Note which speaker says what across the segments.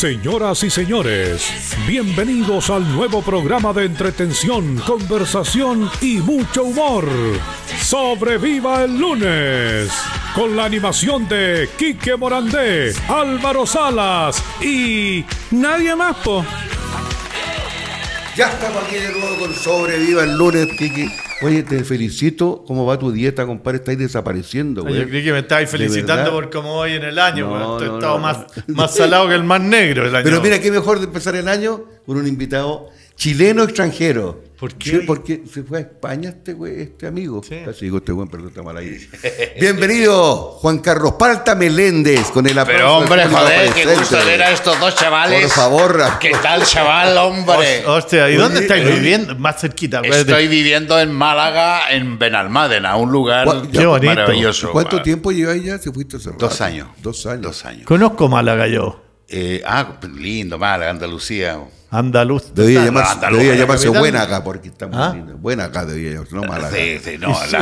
Speaker 1: Señoras y señores, bienvenidos al nuevo programa de entretención, conversación y mucho humor. Sobreviva el lunes, con la animación de Quique Morandé, Álvaro Salas
Speaker 2: y nadie más, Ya estamos aquí de nuevo con Sobreviva el lunes, Quique. Oye, te felicito. ¿Cómo va tu dieta, compadre? Estáis desapareciendo, güey. Yo creí que me estabas felicitando por
Speaker 1: cómo voy en el año, Estoy más, más salado
Speaker 2: que el más negro el año. Pero mira, qué mejor de empezar el año con un invitado chileno extranjero. ¿Por qué? porque se fue a España este, güey, este amigo. Sí. Así ah, digo este buen, perdón, está mal ahí. Bienvenido, Juan Carlos Parta Meléndez, con el aplauso. Pero hombre, joder, qué gusto ver a
Speaker 3: estos dos chavales. Por favor. ¿Qué tal, chaval, hombre?
Speaker 2: Hostia, ¿y dónde estáis eh, viviendo?
Speaker 3: Más cerquita. Estoy viviendo en Málaga, en Benalmádena, un lugar maravilloso. ¿Cuánto tiempo lleva ya? ¿Se fuiste a Dos años. Dos años. Dos años.
Speaker 1: Conozco Málaga yo.
Speaker 3: Eh, ah, lindo, Málaga, Andalucía.
Speaker 1: Andaluz. Debía llamarse, Andaluz,
Speaker 3: porque está muy ¿Ah? linda. Buena llamarse, no mala. Sí,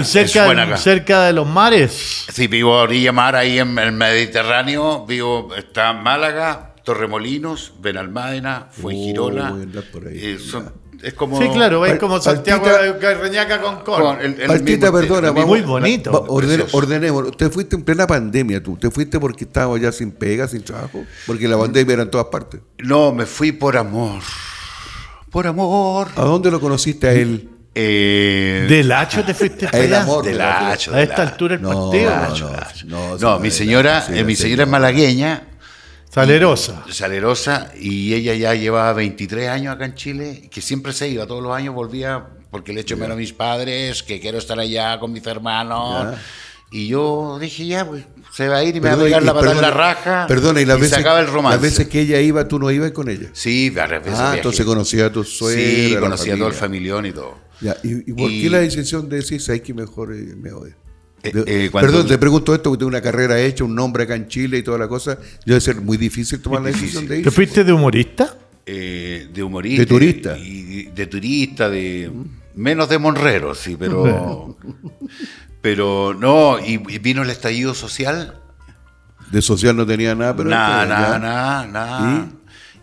Speaker 3: sí,
Speaker 2: cerca, de los
Speaker 3: mares. Sí, vivo a orilla mar ahí en el Mediterráneo, vivo, está Málaga, Torremolinos, Benalmádena, Fuengirola. Uh, Eso eh, es como. Sí, claro,
Speaker 1: es como Santiago que reñaca con Con. perdona, muy bonito.
Speaker 2: ordenemos. Te fuiste en plena pandemia tú. Te fuiste porque estaba ya sin pega, sin trabajo. Porque la pandemia era en todas partes.
Speaker 3: No, me fui por amor.
Speaker 2: Por amor. ¿A dónde lo
Speaker 3: conociste a él? Eh, del hacho te fuiste el amor, del hacho, A esta altura el partido. No, no, mi señora, eh, mi señora es malagueña Salerosa. Salerosa, y ella ya llevaba 23 años acá en Chile, que siempre se iba, todos los años volvía, porque le echo menos a mis padres, que quiero estar allá con mis hermanos. Y yo dije, ya, pues se va a ir y me va a pegar la patada raja. Perdona, y las, veces, el
Speaker 2: veces que ella iba, tú no ibas con ella. Sí, a veces. Ah, entonces conocía a tu suegra. Sí, conocía a todo el familión
Speaker 3: y todo. ¿Y, por qué la
Speaker 2: decisión de decir, hay que mejor eh, me voy? Eh, eh, perdón, te pregunto esto, porque tengo una carrera hecha, un nombre acá en Chile y toda la cosa. Debe ser muy difícil tomar la decisión de ir. ¿Te fuiste de humorista?
Speaker 3: Eh, de humorista. De turista. de turista, de menos de monrero, sí, pero... Pero no, y, vino el estallido social.
Speaker 2: De social no tenía nada, pero... Nada, nada, nada,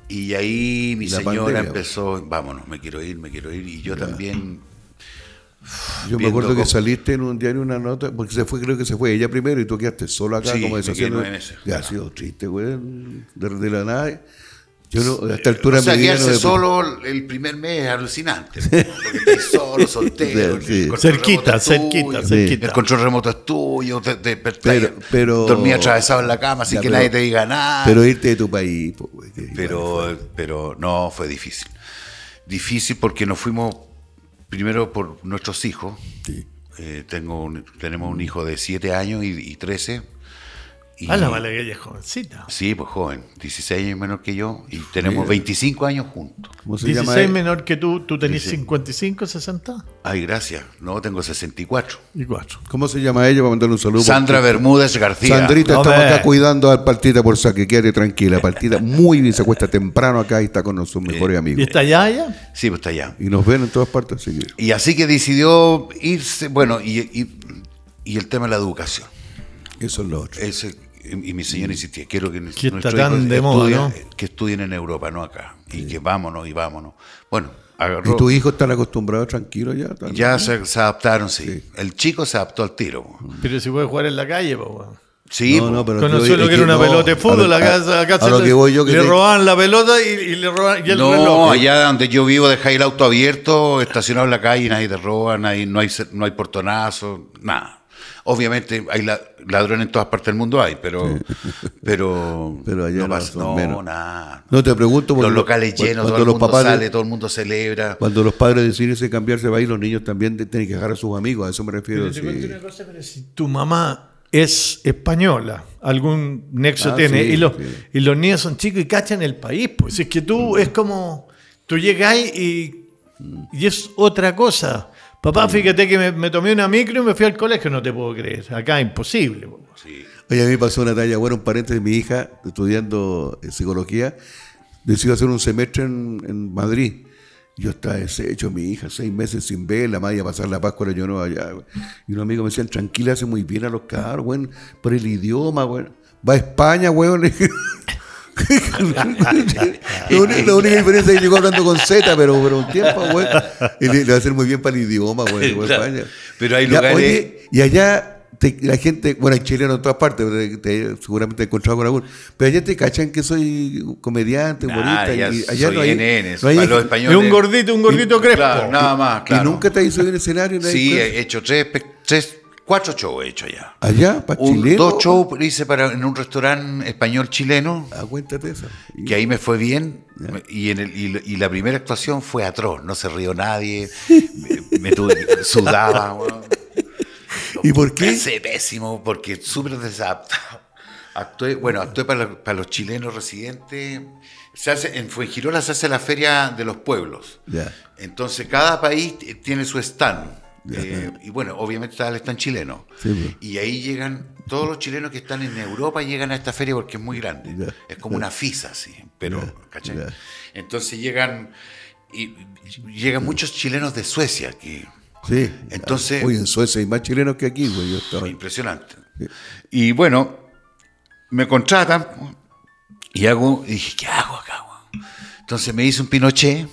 Speaker 3: ¿Y? ahí mi señora empezó, vámonos, me quiero ir, me quiero ir, y yo también yo me acuerdo que
Speaker 2: saliste en un diario una nota, porque se fue, creo que se fue ella primero y tú quedaste solo acá, sí, como deshaciendo. Ya ha sido triste, güey, desde la nada. Yo no, a esta eh, altura o sea, quedarse
Speaker 3: solo el primer mes alucinante. Porque solo, soltero. Cerquita, cerquita, cerquita. El control remoto es tuyo, te, dormí atravesado en la cama sin que nadie te diga nada. Pero irte de tu país, pues, Pero, pero no, fue difícil. Difícil porque nos fuimos Primero por nuestros hijos. Sí. Eh, tengo tenemos un hijo de 7 años y, y 13 ah, la Valeria
Speaker 1: es jovencita.
Speaker 3: Sí, pues joven, 16 años menor que yo y tenemos 25 años juntos. 16 menor
Speaker 1: que tú, ¿tú tenés 55, 60?
Speaker 3: Ay, gracias, no, tengo 64. Y
Speaker 2: ¿Cómo se llama ella? Para mandarle un saludo. Sandra Bermúdez
Speaker 3: García. Sandrita, estamos acá
Speaker 2: cuidando Al Partida por saque, quédate tranquila. Partida muy bien, se acuesta temprano acá y está con nuestros mejores amigos. ¿Y está
Speaker 3: allá ella?
Speaker 2: Sí, pues está allá. Y nos ven en todas partes. Sí.
Speaker 3: Y así que decidió irse, bueno, y, y el tema de la educación. Eso es lo otro. Ese, y, mi señor insistía, quiero que, que estudien en Europa, no acá. Y que vámonos y vámonos. Bueno, agarró. ¿Y tu hijo está acostumbrado tranquilo ya? Ya se, adaptaron, sí. El chico se adaptó al tiro. Pero si
Speaker 1: puede jugar en la calle, pues.
Speaker 3: Sí, no, pero conoció lo que era una pelota de fútbol, acá, se le roban
Speaker 1: la pelota y, le roban y no,
Speaker 3: allá donde yo vivo dejáis el auto abierto, estacionado en la calle, y nadie te roba, nadie, no hay no hay portonazo, nada. Obviamente hay ladrones en todas partes del mundo, hay, pero. Pero, pero allá no, pasa, Nada. No te pregunto porque. Los locales llenos, todo el mundo papás, sale, todo el mundo celebra.
Speaker 2: Cuando los padres deciden cambiarse va ahí, los niños también tienen que dejar a sus amigos, a eso me refiero. Pero una cosa,
Speaker 3: pero si
Speaker 1: tu mamá es española, algún nexo ah, tiene, y, los,
Speaker 2: y los niños son chicos
Speaker 1: y cachan el país, pues es que tú es como, tú llegáis y, y es otra cosa. Papá, fíjate que me, tomé una micro y me fui al colegio, no te puedo creer. Acá imposible.
Speaker 2: Sí. Oye, a mí me pasó una talla, bueno, un pariente de mi hija, estudiando eh, psicología, decidió hacer un semestre en, Madrid. Yo estaba deshecho, mi hija, seis meses sin verla, más a pasar la Pascua, yo no allá. Y un amigo me decía, tranquila, hace muy bien a los carros, bueno, por el idioma, bueno. Va a España, weón la, única, diferencia es que llegó hablando con Z, pero por un tiempo, güey. Y le, va a hacer muy bien para el idioma, güey. Pero hay lugares. oye, y allá la gente, bueno, en chileno en todas partes, Seguramente te, seguramente he encontrado con algún. Pero allá te cachan que soy comediante, ah, humorista. y allá soy no hay, NN, no hay para un gordito,
Speaker 3: un gordito crespo. nada más, claro. Y nunca te hizo en el escenario. sí, he hecho tres cuatro shows he hecho allá. ¿Allá? ¿Para un, Dos shows hice en un restaurante español chileno. Ah, cuéntate eso. Que ahí me fue bien. Y, en la primera actuación fue atroz. No se rió nadie. me, tuve, sudaba. ¿Y por qué? es pésimo, porque súper desadaptado. Actué, bueno, actué para, los chilenos residentes. Se hace, en Fuengirola se hace la Feria de los Pueblos. Entonces, cada país tiene su stand eh, y bueno, obviamente están chilenos. Pues. Y ahí llegan todos los chilenos que están en Europa llegan a esta feria porque es muy grande. es como una FISA, sí, pero, ¿cachai? Entonces llegan y llegan muchos chilenos de Suecia aquí. Sí. Entonces, hoy en Suecia hay más chilenos que aquí, güey. Impresionante. Y bueno, me contratan y hago, dije, ¿qué hago acá? Entonces me hice un Pinochet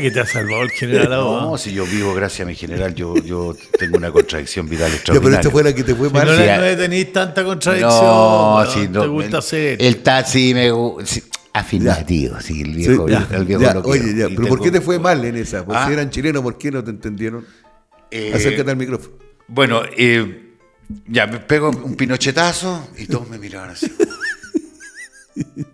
Speaker 3: que te ha salvado el general ahora? No, si yo vivo gracias a mi general, yo, yo tengo una contradicción vital extraordinaria. pero esta fue la
Speaker 2: que te fue mal. no, no tenéis tanta contradicción. No, no. Te gusta el,
Speaker 3: El taxi me gusta. Afirmativo, sí, el viejo, el viejo lo Oye, ya, pero ¿por qué te
Speaker 2: fue mal en esa? Porque ah. eran chilenos, ¿por qué no te entendieron? Eh, Acércate al micrófono.
Speaker 3: Bueno, eh, ya me pego un pinochetazo y todos me miraban así.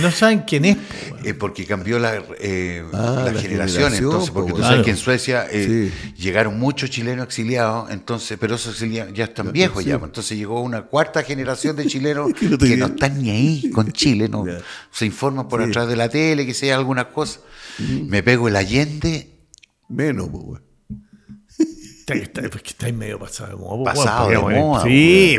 Speaker 3: No saben quién es. Eh, porque cambió la, eh, ah, generación, entonces, porque tú sabes que en Suecia eh, llegaron muchos chilenos exiliados, entonces, pero esos exiliados ya están viejos ya, entonces llegó una cuarta generación de chilenos que, no, están ni ahí con Chile, no se informa por atrás de la tele, que sea alguna cosa. Mm. Me pego el Allende. Menos, pues, Está, está, medio pasado de pues, Pasado de pues, pues, Sí,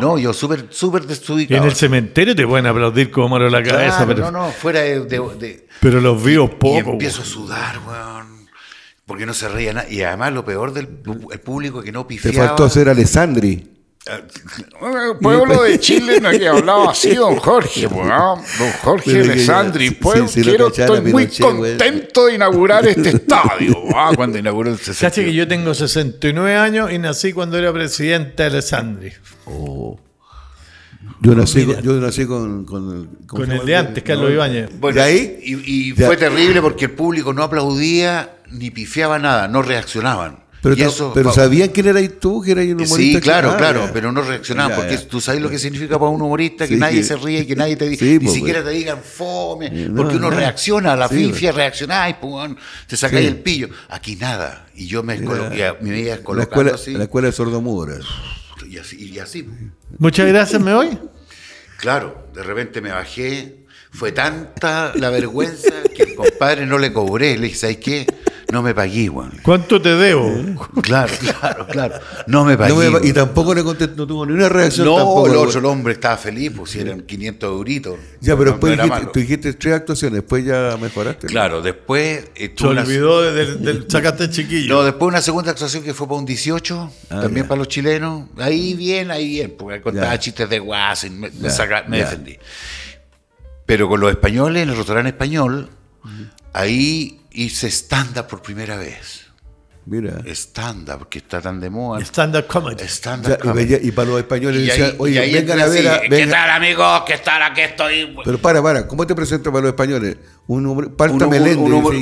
Speaker 3: No, yo súper, súper desubicado. En el cementerio te pueden
Speaker 1: aplaudir como malo
Speaker 3: la cabeza. Pero, no, no, fuera de. pero los vivos poco. Y empiezo a sudar, weón. Porque no se reía nada. Y además lo peor del el público que no pifiaba. Te faltó hacer
Speaker 2: Alessandri. Eh,
Speaker 3: pueblo de Chile no había hablado así, don Jorge, pues, don Jorge Alessandri. Pueblo, sí, pues, quiero, estoy muy contento de inaugurar este estadio. Ah, cuando inauguró el 69.
Speaker 1: que yo tengo 69 años y nací cuando era presidente Alessandri. Oh.
Speaker 2: Yo nací, con, con, con,
Speaker 3: el, de antes, Carlos Ibáñez. Bueno, Y, fue terrible porque el público no aplaudía ni pifiaba nada, no reaccionaban. Pero, eso, pero
Speaker 2: sabían quién eras tú, que eras un humorista. Sí, claro, claro, pero no reaccionaban, porque tú
Speaker 3: sabes lo que significa para un humorista, que nadie se ríe, que nadie te diga, ni pues, siquiera pues. te digan fome, porque uno reacciona a la fifia pues. reacciona, pues. reaccionáis, te sacáis el pillo. Aquí nada. Y yo me, coloqué, mi veía colocando la escuela, La
Speaker 2: escuela de sordomudos
Speaker 3: y así, y así. Muchas gracias, me voy. Claro, de repente me bajé, fue tanta la vergüenza que el compadre no le cobré. Le dije, ¿sabes qué? no me pagué, Juan. ¿Cuánto te debo? Eh, claro, claro, claro. No me pagué. y tampoco
Speaker 2: le contestó, no tuvo ni una reacción. No, tampoco, el otro el
Speaker 3: hombre estaba feliz, pues eran 500 euritos. Ya, pero después tú
Speaker 2: dijiste tres actuaciones, después ya mejoraste. Claro,
Speaker 3: después. Eh, Se olvidó del, del, Chiquillo. No, después una segunda actuación que fue para un 18, ah, también para los chilenos. Ahí bien, ahí bien, porque contaba chistes de guas y me, defendí. Pero con los españoles, en el Rotorán español, ahí y se up por primera vez. Mira. Estándar, porque está tan de moda. Estándar comedy. Estándar comedy.
Speaker 2: y, para los españoles oye, vengan a ver. A, ¿Qué tal,
Speaker 3: amigos? ¿Qué tal? Aquí estoy.
Speaker 2: Pero para, para, ¿cómo te presentas para los españoles? un, hombre un,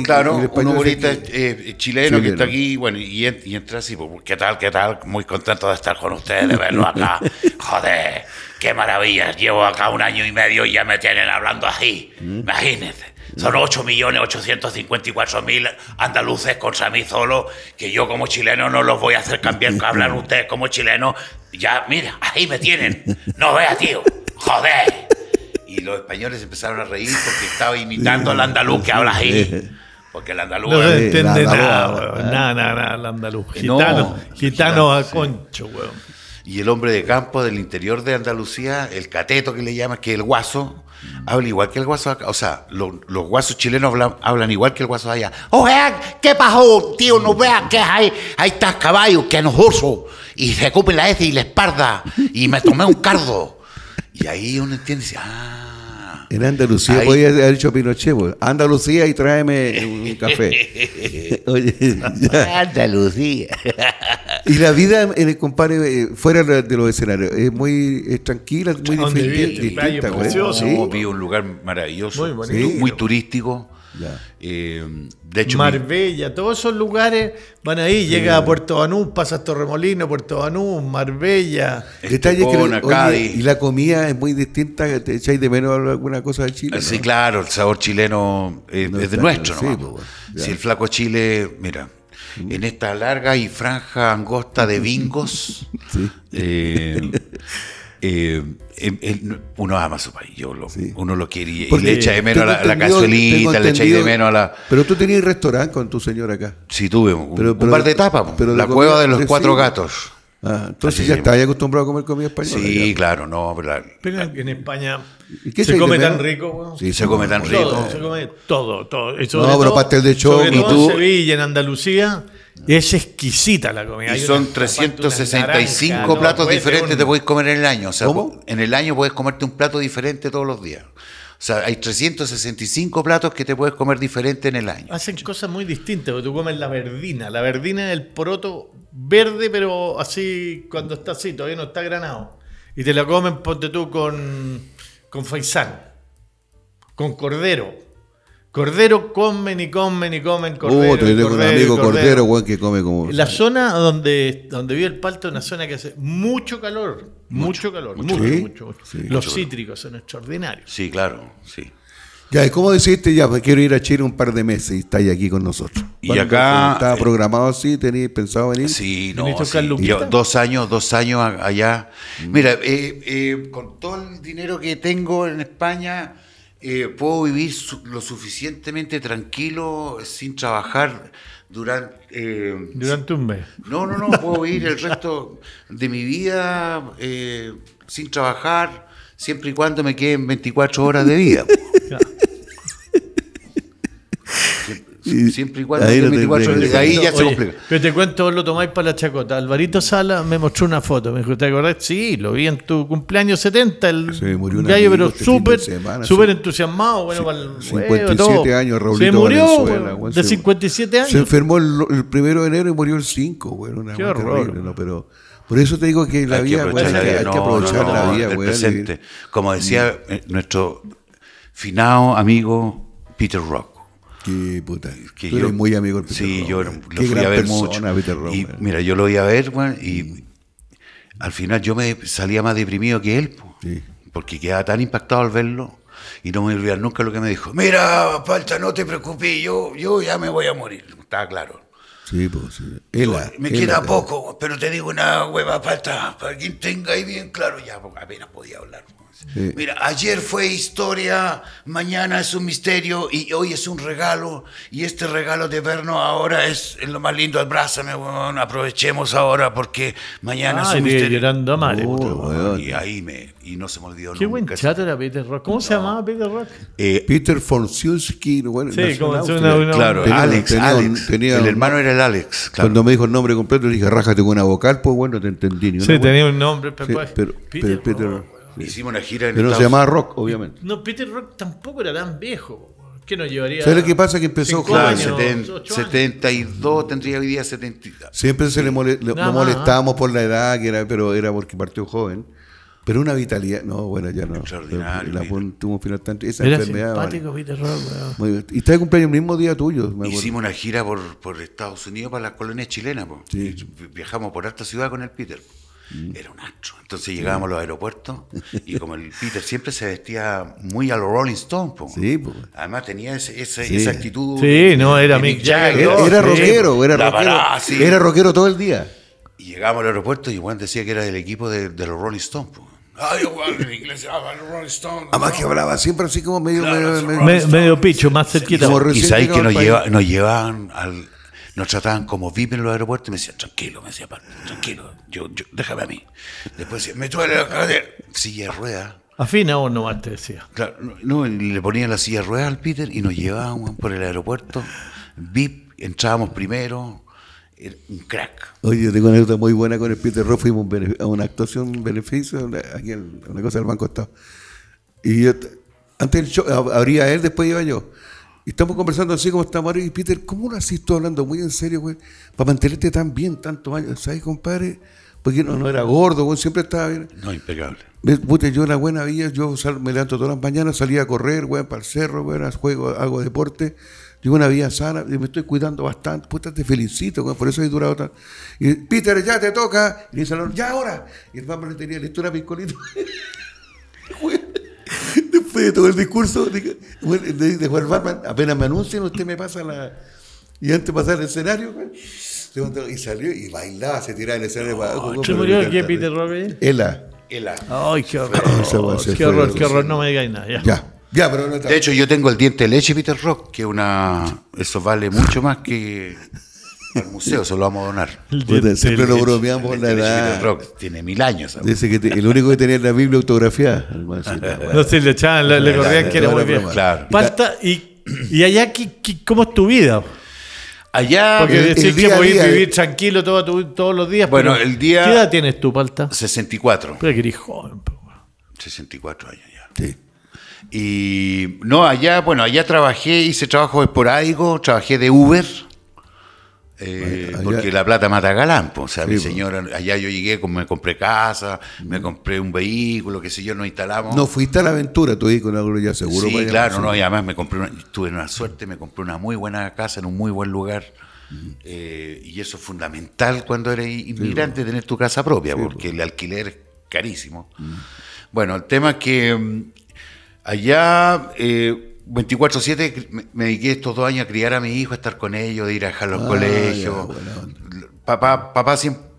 Speaker 2: claro, un eh,
Speaker 3: eh, chileno, que está aquí, bueno, y, y entra así, pues, ¿qué tal, qué tal? Muy contento de estar con ustedes, de verlo acá. Joder, qué maravilla, llevo acá un año y medio y ya me tienen hablando así, mm. imagínense. Mm. Son 8.854.000 andaluces con Sammy solo, que yo como chileno no los voy a hacer cambiar, que hablan ustedes como chileno Ya, mira, ahí me tienen. No vea, tío. Joder y los españoles empezaron a reír porque estaba imitando al andaluz que habla ahí. Porque el andaluz no entiende ah. nada, nada, nada, el andaluz. Gitano, gitano a concho, weón. Y el hombre de campo del interior de Andalucía, el cateto que le llama, que es el guaso, habla igual que el guaso acá. O sea, los guasos chilenos hablan, igual que el guaso allá. O ¡Oh, ¿qué pasó, tío? No veas que hay, ahí estas caballo que nos osos y se la S y la espalda y me tomé un cardo. Y ahí uno entiende, ah.
Speaker 2: En Andalucía podía haber dicho Pinochet, Andalucía y tráeme un café. Oye, Andalucía. y la vida en eh, el compadre, eh, fuera de los escenarios, es muy tranquila, muy diferente distinta. ¿sí?
Speaker 3: un lugar maravilloso, muy turístico Em, de hecho,
Speaker 1: Marbella, todos esos lugares van ahí, llega a Puerto Banús, a Torremolino, Puerto Banús,
Speaker 2: Marbella. Este, Detalle y la comida es muy distinta, ¿te echáis de menos alguna cosa de Chile? Eh, sí,
Speaker 3: claro, el sabor chileno eh, es, nuestro, pues, si el flaco Chile, mira, mm. en esta larga y franja angosta de bingos. Sí. Eh, Eh, em, uno ama su país, yo uno lo quiere y le echa de menos a la, la le echa de menos a la...
Speaker 2: Pero tú tenías restaurante con tu señor acá.
Speaker 3: Sí, tuve un, par de tapas, la cueva de los cuatro gatos. Ah,
Speaker 2: entonces ya estabas acostumbrado a comer comida española. Sí, claro, no. Pero, pero en España se, come tan rico. Bueno? Sí, se come tan rico. se come todo, todo. no, pero pastel de choclo. y
Speaker 1: tú en
Speaker 3: Sevilla, en Andalucía es exquisita la comida. Y son 365 platos diferentes que te puedes comer en el año. O sea, En el año puedes comerte un plato diferente todos los días. O sea, hay 365 platos que te puedes comer diferente en el año.
Speaker 1: Hacen cosas muy distintas, porque tú comes la verdina. La verdina es el poroto verde, pero así cuando está así, todavía no está granado. Y te la comen, ponte tú, con, con faisán, con cordero. Cordero comen y comen y comen cordero. Otro tengo un amigo cordero, bueno que come como. La zona donde, donde vive el palto es una zona que hace mucho calor. Mucho, calor. Mucho, mucho,
Speaker 3: Los cítricos
Speaker 1: son extraordinarios.
Speaker 3: Sí, claro, sí.
Speaker 2: Ya, ¿cómo deciste? Ya, pues quiero ir a Chile un par de meses y estáis aquí con nosotros. Y acá. ¿Estaba eh,
Speaker 3: programado así? ¿Tenéis pensado venir? Sí, no. Yo, dos años, dos años allá. Mm. Mira, eh, eh, con todo el dinero que tengo en España eh, puedo vivir lo suficientemente tranquilo sin trabajar durante... Eh, durante un mes. No, no, no, puedo vivir el resto de mi vida eh, sin trabajar, siempre y cuando me queden 24 horas de vida. Y Siempre igual,
Speaker 1: cuando no 24 ahí ya se complica. Pero te cuento, lo tomáis para la chacota. Alvarito Sala me mostró una foto. Me dijo, ¿te acordás? Sí, lo vi en tu cumpleaños 70. El
Speaker 2: sí, murió pero
Speaker 1: este súper entusiasmado. Bueno, el
Speaker 2: 57 años, Raulito Se murió de 57 años. Se enfermó el, primero de enero y murió el 5. Bueno, una Qué horror. por eso te digo que la vida, hay que aprovechar la vida, presente.
Speaker 3: Como decía mm. eh, nuestro finado amigo Peter Rock que puta. Que Tú yo, eres muy amigo del Peter Sí, yo lo a ver mucho. mira, yo lo iba a ver, bueno, y mm. al final yo me salía más deprimido que él, porque quedaba tan impactado al verlo y no me voy nunca lo que me dijo. Mira, falta, no te preocupes, yo, yo ya me voy a morir. Estaba claro. Sí, pues. me queda poco, pero te digo una hueva falta para quien tenga ahí bien claro, ya apenas podía hablar. Mira, ayer fue historia, mañana es un misterio y hoy es un regalo. Y este regalo de vernos ahora es lo más lindo. Abrázame, bueno, aprovechemos ahora porque mañana es un misterio. llorando a mare, oh, y ahí me y no se me olvidó Qué nunca. buen
Speaker 1: chato era Peter Rock. ¿Cómo se llamaba Peter Rock?
Speaker 3: Eh,
Speaker 2: Peter Fonsiuski. Bueno, sí, como
Speaker 1: una, una, Claro,
Speaker 3: Alex, el hermano era el Alex. Claro. Cuando me
Speaker 2: dijo el nombre completo, le dije, rájate con una vocal, pues bueno, te entendí. sí, tenía un nombre, sí, pero, Peter, Rock. Hicimos una gira en Pero no se llamaba Rock,
Speaker 3: obviamente.
Speaker 1: No, Peter Rock tampoco era tan viejo. ¿Qué nos llevaría? ¿Sabes lo que pasa? Que empezó claro,
Speaker 2: 72,
Speaker 3: tendría hoy día 72.
Speaker 2: Siempre se le ¿ah? molestábamos por la edad, que era, pero era porque partió joven. Pero una vitalidad. No, bueno, ya no. Extraordinario. La tuvo un final tan. Esa enfermedad. Simpático,
Speaker 1: Peter Rock,
Speaker 2: Muy bien. Y está de cumpleaños el mismo día tuyo. Me Hicimos
Speaker 3: una gira por, por Estados Unidos para las colonias chilenas. Viajamos por hasta ciudad con el Peter. Mm. Era un astro. Entonces llegábamos a los aeropuertos y como el Peter siempre se vestía muy a los Rolling Stones, Sí, además tenía ese, esa actitud. Sí, no, era Mick Jagger. Era, rockero, era era rockero todo el día. Llegábamos llegamos al aeropuerto y Juan decía que era del equipo de, los Rolling Stones. Ay, Juan, en inglés ah, los Rolling Stones. Además que hablaba siempre así como medio, medio, medio, medio picho, más cerquita. Y sabéis que nos, nos llevaban Nos trataban como VIP en los aeropuertos y me decían, tranquilo, me decía, tranquilo, yo, yo- déjame a mí. Después me duele la cadera. Silla de ruedas. Afina o no, te decía. Claro, no, le ponían la silla de ruedas al Peter y nos llevaban por el aeropuerto. VIP, entrábamos primero, un crack.
Speaker 2: Oye, yo tengo una anécdota muy buena con el Peter Roth, fuimos a una actuación beneficio, aquí en, una cosa del Banco Estado. Y antes el show, abría él, después iba yo. Y estamos conversando así como estamos Mario Y Peter, ¿cómo lo haces tú hablando muy en serio, güey? Para mantenerte tan bien tanto años. ¿Sabes, compadre? Porque no, no era gordo, güey, siempre estaba bien. No, impecable. yo en la buena vida, yo me levanto todas las mañanas, salía a correr, güey, para el cerro, güey, juego, hago deporte. Llevo una vida sana, me estoy cuidando bastante. Puta, te felicito, por eso he durado tanto. Y Peter, ya te toca. Y le dice ya ahora. Y el Batman le tenía listo una Después de todo el discurso, dijo el Batman, apenas me anuncian, usted me pasa la. Y antes de pasar el escenario, y salió y bailaba, se tiraba en el escenario quién murió aquí, Peter Robbins? Ela. Ela.
Speaker 1: Ay, qué horror.
Speaker 3: qué horror, qué horror, no
Speaker 1: me digáis nada. Ya
Speaker 2: de hecho,
Speaker 3: yo tengo el diente de leche Peter Rock, que una. Eso vale mucho más que. el museo se lo vamos a donar. El diente, siempre lo bromeamos la edad. Rock tiene mil años. Dice
Speaker 2: que el único que tenía la Biblia autografiada. no
Speaker 1: sé, le echaban, le, corrían que era muy bien. Claro. y, allá, ¿qué, cómo es tu vida?
Speaker 3: Allá. Porque el, decís que vivir eh.
Speaker 1: tranquilo todos los días. Bueno, el día. ¿Qué edad
Speaker 3: tienes tú, Palta? 64. Pero que eres joven, 64 años ya. Sí. Y no, allá, bueno, allá trabajé, hice trabajo esporádico, trabajé de Uber. Eh, porque la plata mata galán, pues, o sea, mi señora, allá yo llegué, me compré casa, me compré un vehículo, qué sé yo, nos instalamos. No,
Speaker 2: fuiste a la aventura, tú con algo
Speaker 3: ya seguro. Sí, claro, no, y además me compré tuve una suerte, me compré una muy buena casa en un muy buen lugar. Eh, y eso es fundamental cuando eres inmigrante, tener tu casa propia, porque el alquiler es carísimo. Bueno, el tema es que mm, Allá, eh, 24-7, me, dediqué estos dos años a criar a mi hijo, a estar con ellos, de ir a dejarlo al ah, colegio. papá, papá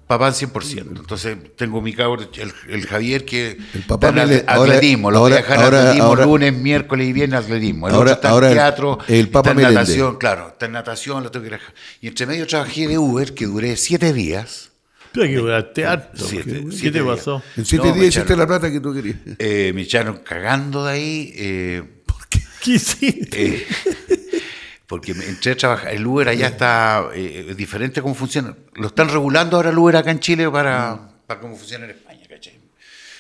Speaker 3: papá 100%. Entonces tengo mi cabrón, el, Javier, que papá está en atletismo, lo voy a dejar ahora, atletismo lunes, miércoles y viernes atletismo. El ahora, otro está en teatro, el, papá está en natación, claro, está natación, lo tengo que dejar. Y entre medio trabajé de Uber, que duré siete días, que ¿Qué, te pasó? En siete días hiciste la plata que tú querías. Eh, me echaron cagando de ahí. Eh, ¿Qué hiciste? Eh, porque entré a trabajar. El Uber allá está eh, diferente cómo funciona. Lo están regulando ahora el Uber acá en Chile para, para cómo funciona en España, ¿cachai?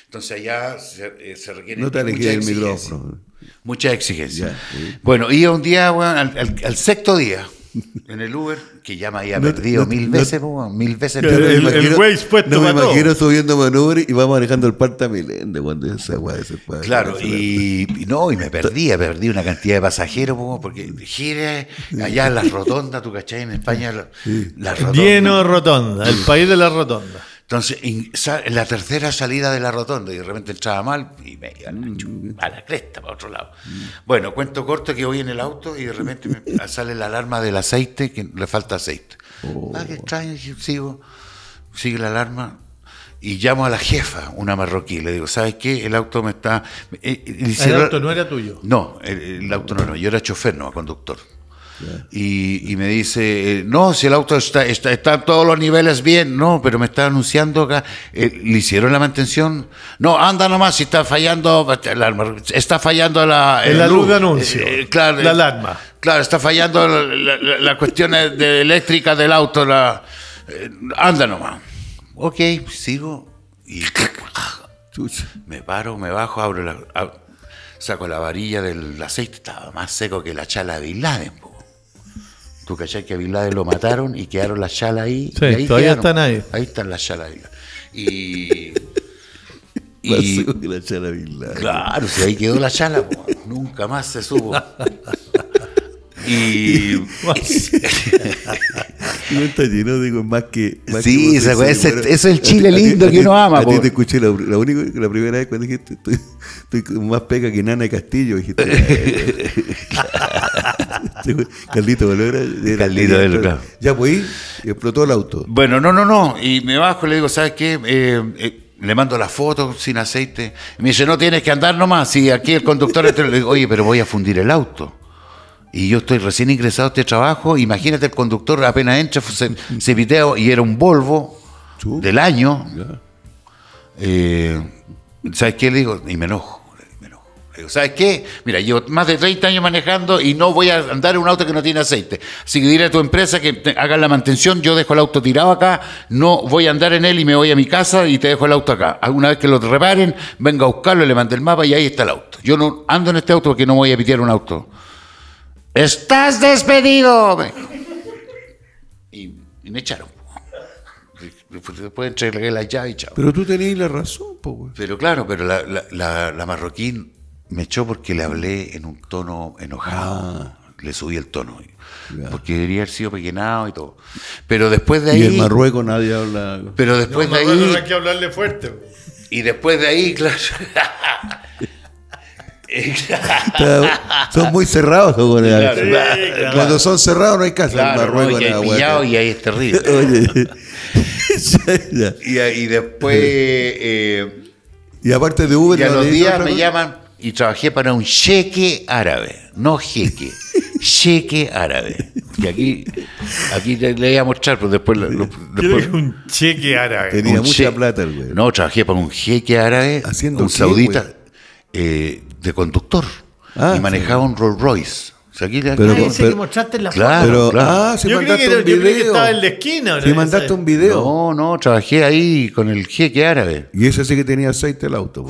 Speaker 3: Entonces allá se, requiere. No te alejes el micrófono. Muchas exigencias. bueno, y un día, bueno, al sexto día en el Uber, que ya me había perdido mil, veces, mil veces, El, No me imagino
Speaker 2: subiendo en y va manejando el parta a Milende cuando esa weá se puede. Claro, y, no, y
Speaker 3: me perdía, perdí una cantidad de pasajeros, porque gire allá en la Rotonda, tú cachai, en España, la Rotonda. Lleno rotonda, el país de la Rotonda. Entonces, en, la tercera salida de la rotonda, y de repente entraba mal y me iba mm. a la, cresta, para otro lado. Bueno, cuento corto que voy en el auto y de repente me sale la alarma del aceite, que le falta aceite. Oh. Ah, qué extraño, sigo, sigue la alarma, y llamo a la jefa, una marroquí, le digo, ¿sabes qué? El auto me está... Eh, eh, ¿El auto no era tuyo? No, el, auto no, yo era chofer, no, conductor. Y, me dice, eh, no, si el auto está, está, todos los niveles bien, no, pero me está anunciando acá, eh, ¿le hicieron la mantención? No, anda nomás, si está fallando, está fallando la... El luz, anuncio, eh, claro, la alarma. Claro, está fallando la, cuestión de, eléctrica del auto, la, anda nomás. Ok, sigo y me paro, me bajo, abro la... saco la varilla del aceite, estaba más seco que la chala de Bin Tú que a Bin lo mataron y quedaron las chalas ahí. Sí, ahí todavía están ahí. Ahí están las chalas Y. y la chala Claro, si ahí quedó la chala, nunca más se supo. y.
Speaker 2: No está lleno, digo, más que. sí, esa, ese, es el Chile lindo que uno ama. A ti te escuché la, la, única, la primera vez cuando dijiste, estoy, más pega que Nana de Castillo. Dijiste, caldito Valora. ya Valora. Ya explotó el auto.
Speaker 3: Bueno, no, no, no. Y me bajo y le digo, ¿sabes qué? Eh, eh le mando la foto sin aceite. Y me dice, no tienes que andar nomás. Y aquí el conductor... le digo, oye, pero voy a fundir el auto y yo estoy recién ingresado a este trabajo, imagínate el conductor apenas entra, se, se y era un Volvo del año. Eh, ¿Sabes qué? Le digo, y me enojo. Le digo, ¿sabes qué? Mira, llevo más de 30 años manejando y no voy a andar en un auto que no tiene aceite. Así que diré a tu empresa que haga hagan la mantención, yo dejo el auto tirado acá, no voy a andar en él y me voy a mi casa y te dejo el auto acá. Alguna vez que lo reparen, venga a buscarlo, le mande el mapa y ahí está el auto. Yo no ando en este auto porque no voy a pitear un auto Estás despedido. Y, y me echaron. Pues, después entregué la llave y chao. Pero
Speaker 2: tú tenías la razón,
Speaker 3: Pero claro, pero la, la, marroquín me echó porque le hablé en un tono enojado. Ah. Le subí el tono. Porque debería haber sido pequenado y todo. Pero después de ahí. Y en Marruecos nadie habla. Pero después de ahí. hay que hablarle fuerte. Y después de ahí, claro.
Speaker 2: son muy cerrados Cuando son cerrados no hay casa en Marruecos. y, y ahí es terrible.
Speaker 3: y, y, después... Eh, y aparte de Uber... Y a los días me llaman y trabajé para un cheque árabe. No jeque, cheque árabe. Y aquí, aquí le voy a mostrar, pero pues después... Lo, un cheque árabe. Tenía mucha plata el güey. No, trabajé para un jeque árabe, un saudita. Eh, de conductor ah, y manejaba un Rolls Royce. pero, ah, que mostraste la claro, foto. Claro. Ah, yo mandaste que, un video. que estaba
Speaker 1: en la esquina. Si mandaste un video.
Speaker 3: No, no, trabajé ahí con el jeque árabe. Y ese sí que tenía aceite el auto.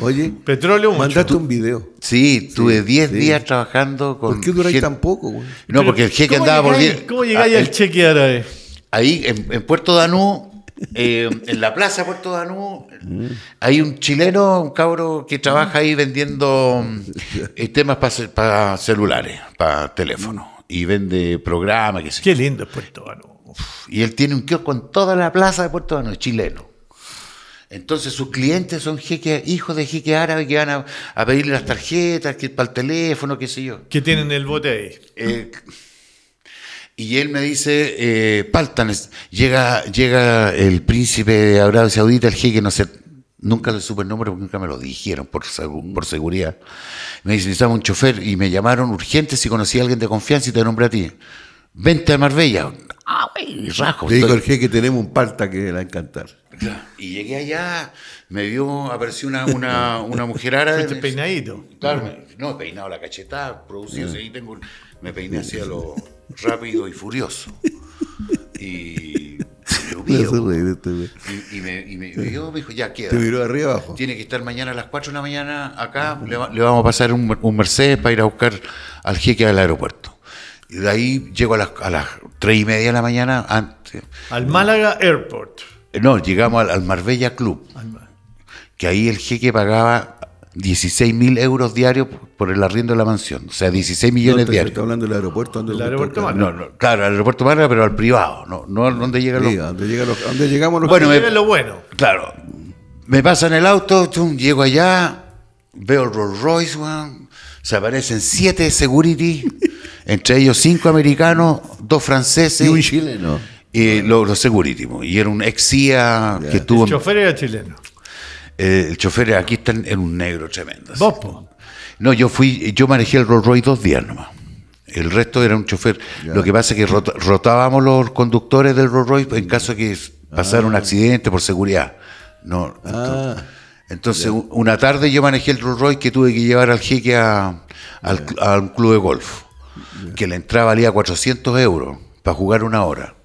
Speaker 3: Oye, petróleo mandaste un video. Sí, tuve 10 días trabajando con. ¿Por qué duráis tan poco? No, porque el jeque andaba por 10. ¿Cómo llegáis ah, al cheque árabe? Ahí, en Puerto Danú, eh, en la plaza Puerto Danú hay un chileno, un cabro que trabaja ahí vendiendo eh, temas para celulares, para teléfonos. Y vende programas, qué lindo es Puerto Danú. Y él tiene un kiosco en toda la plaza de Puerto Danú, es chileno. Entonces sus clientes son jeque, hijos de jeque árabe que van a, pedirle las tarjetas, que para el teléfono, qué sé yo. ¿Qué tienen el bote ahí? Eh, y él me dice, eh, llega, llega el príncipe de Arabia Saudita, el jeque, no sé, nunca le supe el nombre porque nunca me lo dijeron por, por seguridad. Me dice, necesitaba un chofer y me llamaron urgente si conocí a alguien de confianza y te nombré a ti. Vente a Marbella. Ah, wey, rajo. Le digo al jeque, tenemos un palta que le va a encantar. Y llegué allá, me vio, apareció una, una, una mujer árabe. Este peinadito. Claro, no, peinado la cachetada, producido, ahí tengo... Un, me peiné hacia lo rápido y furioso. Y me vio. Y, me, dijo, ya queda. Te arriba abajo. Tiene que estar mañana a las 4 de la mañana acá, le, vamos a pasar un, Mercedes para ir a buscar al jeque al aeropuerto. Y de ahí llego a las, a 3 y media de la mañana antes. Al Málaga Airport. No, llegamos al, Marbella Club. Que ahí el jeque pagaba 16 mil euros diarios por el arriendo de la mansión, o sea, 16 millones no, te, diarios. Está hablando del aeropuerto, ¿dónde el aeropuerto No, claro, el aeropuerto Marga pero al privado, no, no donde llegan los. Sí, donde, llega los donde llegamos los. Bueno, me, lo bueno. Claro, me pasan el auto, llego allá, veo el Rolls Royce, one, se aparecen siete security, entre ellos cinco americanos, dos franceses y un chileno. Y los security, y era un ex CIA que tuvo. El chofer era chileno. Eh, el chofer aquí está en un negro tremendo. No, yo fui, yo manejé el Rolls Royce dos días nomás. El resto era un chofer. Lo que pasa es que rotábamos los conductores del Rolls Royce en caso de que pasara ah. un accidente por seguridad. No, ah. entonces, una tarde yo manejé el Rolls Royce que tuve que llevar al jeque a, un club de golf, que la entrada valía 400 euros para jugar una hora.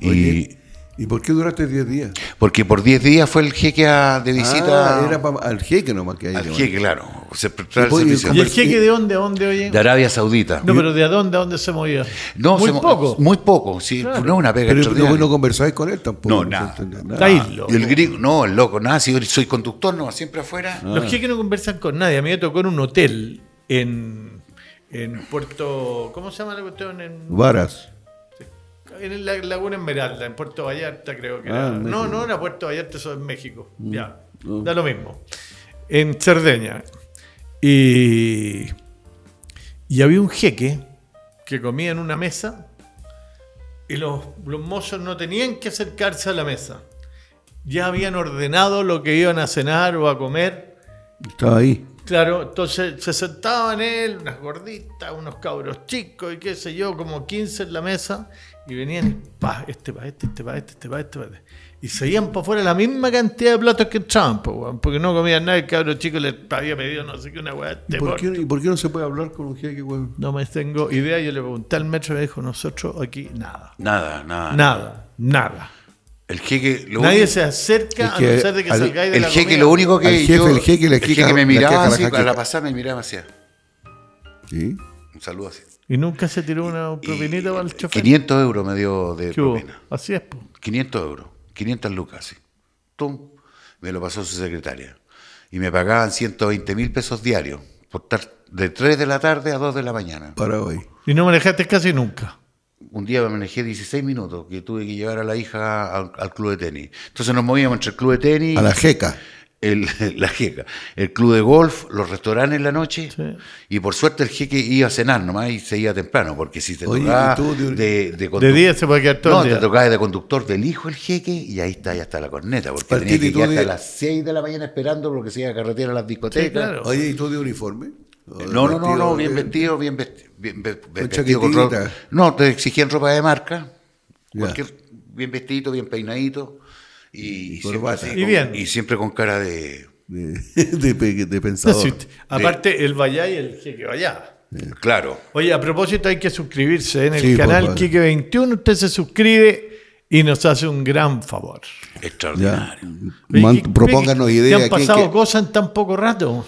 Speaker 3: Y,
Speaker 2: ¿Y por qué duraste 10 días?
Speaker 3: Porque por 10 días fue el jeque de ah, visita. era
Speaker 2: para al jeque nomás que hay. Al jeque, claro. ¿Y, el pues,
Speaker 3: jeque
Speaker 1: de dónde, a dónde, oye?
Speaker 3: De Arabia Saudita. No, pero ¿de dónde, a dónde se movía? No, muy poco. Muy poco, sí. Claro. No una pega Pero vos no
Speaker 2: conversáis con él tampoco. No,
Speaker 3: nada. nada. Y El griego, no, el loco, nada. Si soy conductor, no, siempre afuera. Ah. Los jeques
Speaker 1: no conversan con nadie. A mí me tocó en un hotel en, en Puerto. ¿Cómo se llama la cuestión? En,
Speaker 2: Varas
Speaker 1: en la Laguna Esmeralda, en Puerto Vallarta, creo que ah, No, no era Puerto Vallarta, eso es México. Mm. Ya, oh. da lo mismo. En Cerdeña. Y, y había un jeque que comía en una mesa y los, mozos no tenían que acercarse a la mesa. Ya habían ordenado lo que iban a cenar o a comer. Estaba ahí. Claro, entonces se sentaban él, unas gorditas, unos cabros chicos y qué sé yo, como 15 en la mesa, y venían este pa, este, este pa, este, este pa, este pa. Este. Y seguían para afuera la misma cantidad de platos que Trump, porque no comían nada, el cabro chico le había pedido no sé qué, una weá. ¿Y, por qué, ¿Y por qué no se puede hablar con un jeque, weón? No me tengo idea, yo le pregunté al metro y me dijo, nosotros aquí
Speaker 3: nada. Nada, nada. Nada, nada. El jeque, lo Nadie se acerca a pesar de que al, salgáis de el la jeque, lo único que el jefe, el jeque, la que me miraba la así, y la me miraba así. ¿Sí? Un saludo así.
Speaker 1: ¿Y nunca se tiró una propinita para el chofer?
Speaker 3: 500 euros me dio de propina. Así es. Po. 500 euros, 500 lucas, sí. Tum, me lo pasó su secretaria. Y me pagaban 120 mil pesos diarios por de 3 de la tarde a 2 de la mañana. Para hoy.
Speaker 1: ¿Y no manejaste casi nunca?
Speaker 3: Un día me manejé 16 minutos, que tuve que llevar a la hija al, club de tenis. Entonces nos movíamos entre el club de tenis... A la jeca el, la jeca, el club de golf, los restaurantes en la noche. Y por suerte el jeque iba a cenar nomás y se iba temprano, porque si te tocaba de, No, te tocaba de conductor del hijo el jeque y ahí está, ya está la corneta, porque tenía que ir hasta las 6 de la mañana esperando porque se iba a carretera a las discotecas. Oye, ¿y tú de uniforme? No, no, no, bien vestido, bien vestido. Bien No, te exigían ropa de marca, bien vestido, bien peinadito y, siempre con cara de... pensador. aparte, el vaya
Speaker 1: y el jeque vaya.
Speaker 3: Eh. Claro.
Speaker 1: Oye, a propósito,
Speaker 3: hay que suscribirse
Speaker 1: en el canal Kike 21. Usted se suscribe y nos hace un gran favor.
Speaker 3: Extraordinario. propónganos ideas. ¿Te han pasado
Speaker 1: cosas en tan poco rato?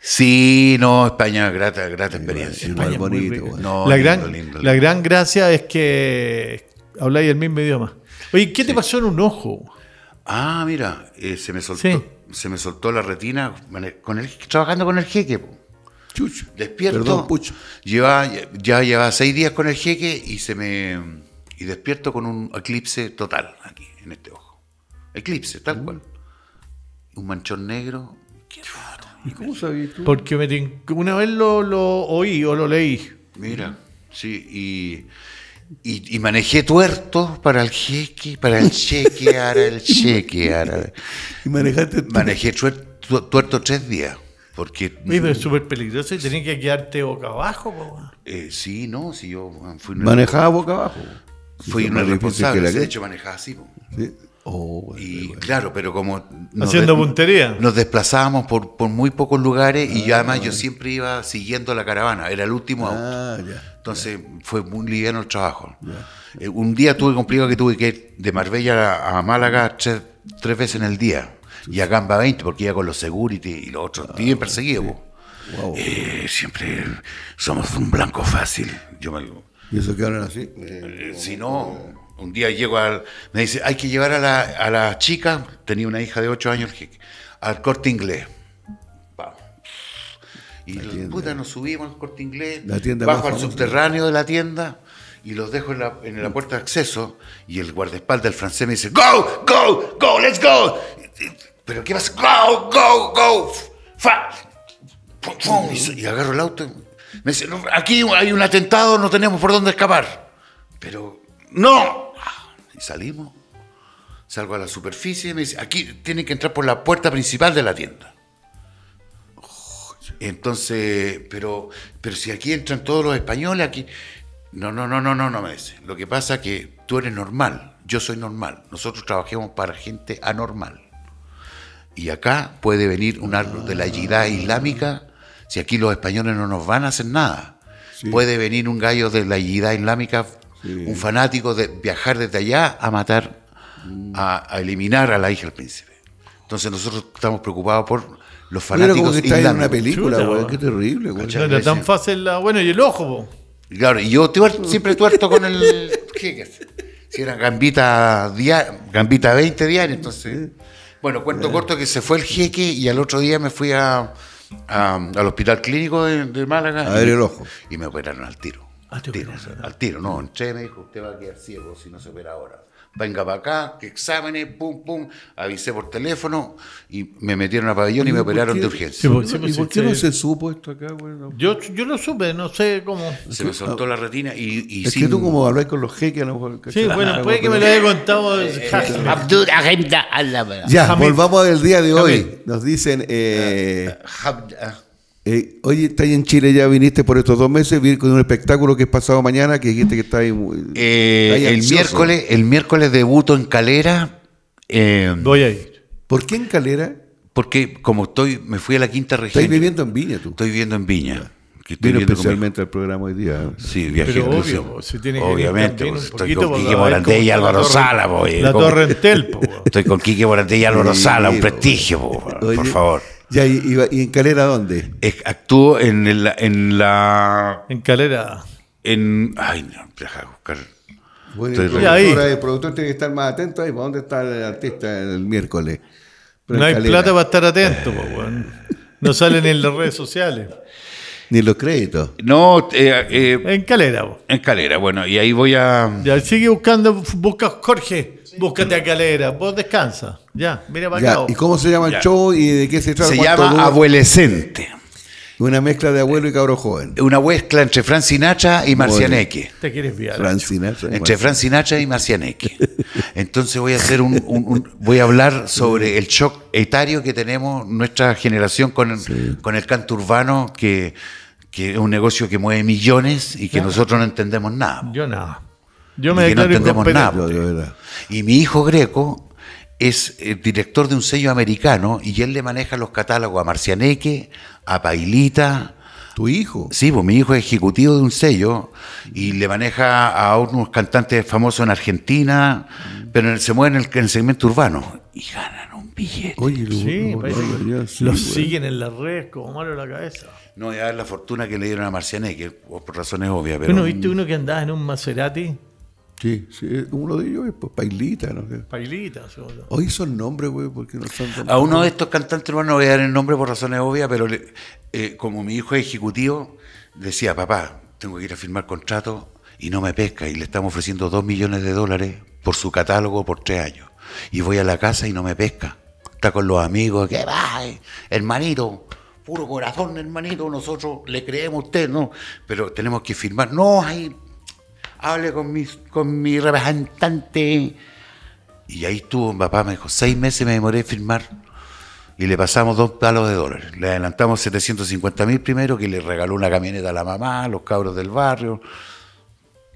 Speaker 3: Sí, no, España, grata, grata experiencia. España bonito, la, gran,
Speaker 1: la gran gracia es que habláis el mismo idioma. Oye, ¿qué te pasó en
Speaker 3: un ojo? Ah, mira, eh, se, me soltó, se me soltó la retina con el, trabajando con el jeque. Despierto. Lleva, ya llevaba seis días con el jeque y se me. Y despierto con un eclipse total aquí, en este ojo. Eclipse, tal uh. cual. Un manchón negro. Qué
Speaker 2: ¿Y cómo sabías tú? Porque
Speaker 3: me, una
Speaker 1: vez lo, lo, oí o lo leí. Mira,
Speaker 3: sí, y y, manejé tuertos para el cheque, para el chequear, el cheque, ¿Y manejaste Manejé tuerto, tres días. Porque, es
Speaker 1: súper peligroso y tenías que quedarte boca abajo.
Speaker 3: Eh, sí, no, si yo fui Manejaba boca abajo. Fui una responsable, de hecho manejaba así. Sí. Oh, y claro, pero como... Haciendo puntería. Nos desplazábamos por, muy pocos lugares y ah, además yo siempre iba siguiendo la caravana, era el último ah, Ya. Entonces fue muy liviano el trabajo. Eh, un día tuve complicado que tuve que ir de Marbella a, Málaga tres, veces en el día. Y a Gamba 20, porque iba con los security y los otros. Ah, bien eh, siempre somos un blanco fácil. Yo ¿Y eso qué hablan así? Eh, si no, un día llego al. Me dice, hay que llevar a la, a la chica, tenía una hija de 8 años, al corte inglés. Y los, puta, nos subimos al corte inglés, bajo al subterráneo de la tienda y los dejo en la, puerta de acceso. Y el guardaespaldas, del francés, me dice: ¡Go, go, go, let's go! ¿Pero qué pasa? ¡Go, go, go! Fa. y, agarro el auto. me dice: Aquí hay un atentado, no tenemos por dónde escapar. Pero, ¡no! Y salimos. Salgo a la superficie y me dice: Aquí tienen que entrar por la puerta principal de la tienda. Entonces, pero, pero si aquí entran todos los españoles, aquí... No, no, no, no, no, no me dice. Lo que pasa es que tú eres normal, yo soy normal, nosotros trabajamos para gente anormal. Y acá puede venir un árbol de la yidad islámica, si aquí los españoles no nos van a hacer nada. Puede venir un gallo de la yidad islámica, un fanático de viajar desde allá a matar, a eliminar a la hija del príncipe. Entonces nosotros estamos preocupados por los fanáticos y que en una película, güey. Qué terrible, güey. era tan
Speaker 1: fácil la... Bueno, y el ojo, po.
Speaker 3: claro, y yo siempre tuerto con el... jeque Si era gambita, gambita 20 diarios, entonces... Bueno, cuento corto que se fue el jeque y al otro día me fui a, al hospital clínico de, Málaga. A ver el ojo. Y me operaron al tiro. Ah, tiro, al tiro, no, entré me dijo, usted va a quedar ciego si no se opera ahora venga para acá, que exámenes, pum, pum, avisé por teléfono y me metieron a pabellón y, me operaron de urgencia. ¿Y, por qué no se
Speaker 2: supo esto acá?
Speaker 3: yo, yo lo supe, no sé cómo. Se me soltó la retina y... y es que tú como hablas con los
Speaker 1: jeques a lo mejor... Sí, bueno, ah, puede que me lo haya
Speaker 3: contado... ya,
Speaker 2: volvamos al día de hoy. Nos dicen... Eh, ah, ah, eh, oye, estás en Chile, ya viniste por estos dos meses, viniste con un espectáculo que es pasado mañana, que dijiste que está ahí.
Speaker 1: Eh, el, miércoles,
Speaker 3: el miércoles debuto en Calera. Eh, voy a ir. ¿Por qué en Calera? Porque como estoy, me fui a la quinta región. Estás viviendo en Viña tú. Estoy viviendo en
Speaker 2: Viña. Que estoy Vino especialmente al programa hoy día. Sí, viaje. Pero pues, tiene Obviamente, pues, pues, estoy con Quique Morandé y Álvaro Sala. La Torre Entel.
Speaker 3: Estoy con Quique Morandé y Álvaro Sala, un prestigio, por favor y, en Calera dónde? actuó en, en la. En Calera. En. Ay, no, deja buscar. Bueno, el, productor,
Speaker 2: productor tiene que estar más atento ahí. dónde está el artista el miércoles?
Speaker 3: no hay plata
Speaker 1: para estar atento, pues, bueno. No salen en las redes sociales.
Speaker 2: Ni los créditos.
Speaker 3: No, eh, eh, en Calera. En Calera, bueno, y ahí voy a.
Speaker 1: Ya sigue buscando, busca Jorge. Búscate a Calera, vos descansa. Ya, mira para
Speaker 2: ¿Y cómo se llama el show
Speaker 3: y de qué se trata? Se llama Abuelecente
Speaker 2: Una mezcla de abuelo y cabro joven.
Speaker 3: Una mezcla entre Francinacha y Marcianeque. Te quieres viar. Entre Francinacha Sinatra y Marcianeque. Entonces voy a hacer un, voy a hablar sobre el shock etario que tenemos nuestra generación con el, canto urbano que que es un negocio que mueve millones y que nosotros no entendemos nada. Yo nada.
Speaker 1: Yo me y no entendemos
Speaker 3: nada. y mi hijo Greco es eh, director de un sello americano y él le maneja los catálogos a Marcianeque, a Pailita. ¿Tu hijo? Sí, pues mi hijo es ejecutivo de un sello y le maneja a unos cantantes famosos en Argentina, pero se mueven en el, segmento urbano y
Speaker 1: ganan un billete.
Speaker 3: Oye, sí, los pues, siguen
Speaker 1: en las redes como malo la cabeza.
Speaker 3: No, ya es la fortuna que le dieron a Marcianeque, por razones obvias. Pero... ¿viste
Speaker 1: uno que andaba en un Maserati?
Speaker 2: Sí, sí, uno de ellos es Pailita, ¿no? Pailita, Hoy son nombres, güey, porque no
Speaker 3: son A uno de estos cantantes no voy a dar el nombre por razones obvias, pero eh, como mi hijo es ejecutivo, decía, papá, tengo que ir a firmar contrato y no me pesca, y le estamos ofreciendo dos millones de dólares por su catálogo por tres años. Y voy a la casa y no me pesca. Está con los amigos, que va, eh? hermanito, puro corazón, hermanito, nosotros le creemos a usted, ¿no? Pero tenemos que firmar. No, hay hable con mi, con mi representante. Y ahí estuvo, mi papá me dijo, seis meses me demoré en firmar y le pasamos dos palos de dólares. Le adelantamos 750 mil primero, que le regaló una camioneta a la mamá, los cabros del barrio,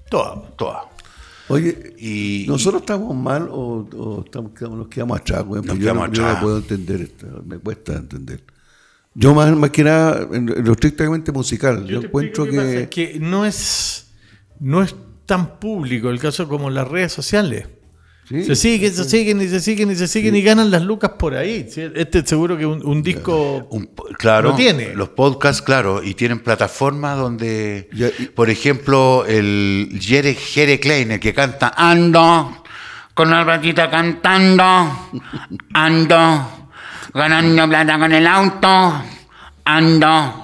Speaker 3: todo, toda Oye, y, ¿nosotros estamos mal o, nos quedamos atrás? puedo entender
Speaker 2: me cuesta entender. Yo más, que nada, lo estrictamente musical, yo, encuentro que...
Speaker 1: que no es no es tan público el caso como las redes sociales. se siguen, se siguen y se siguen y se siguen y ganan las lucas por ahí. Este seguro que un, disco
Speaker 3: claro, tiene. Los podcasts, claro, y tienen plataformas donde, por ejemplo, el Jere, Jere Kleiner que canta Ando, con la ratita cantando, Ando, ganando plata con el auto, Ando.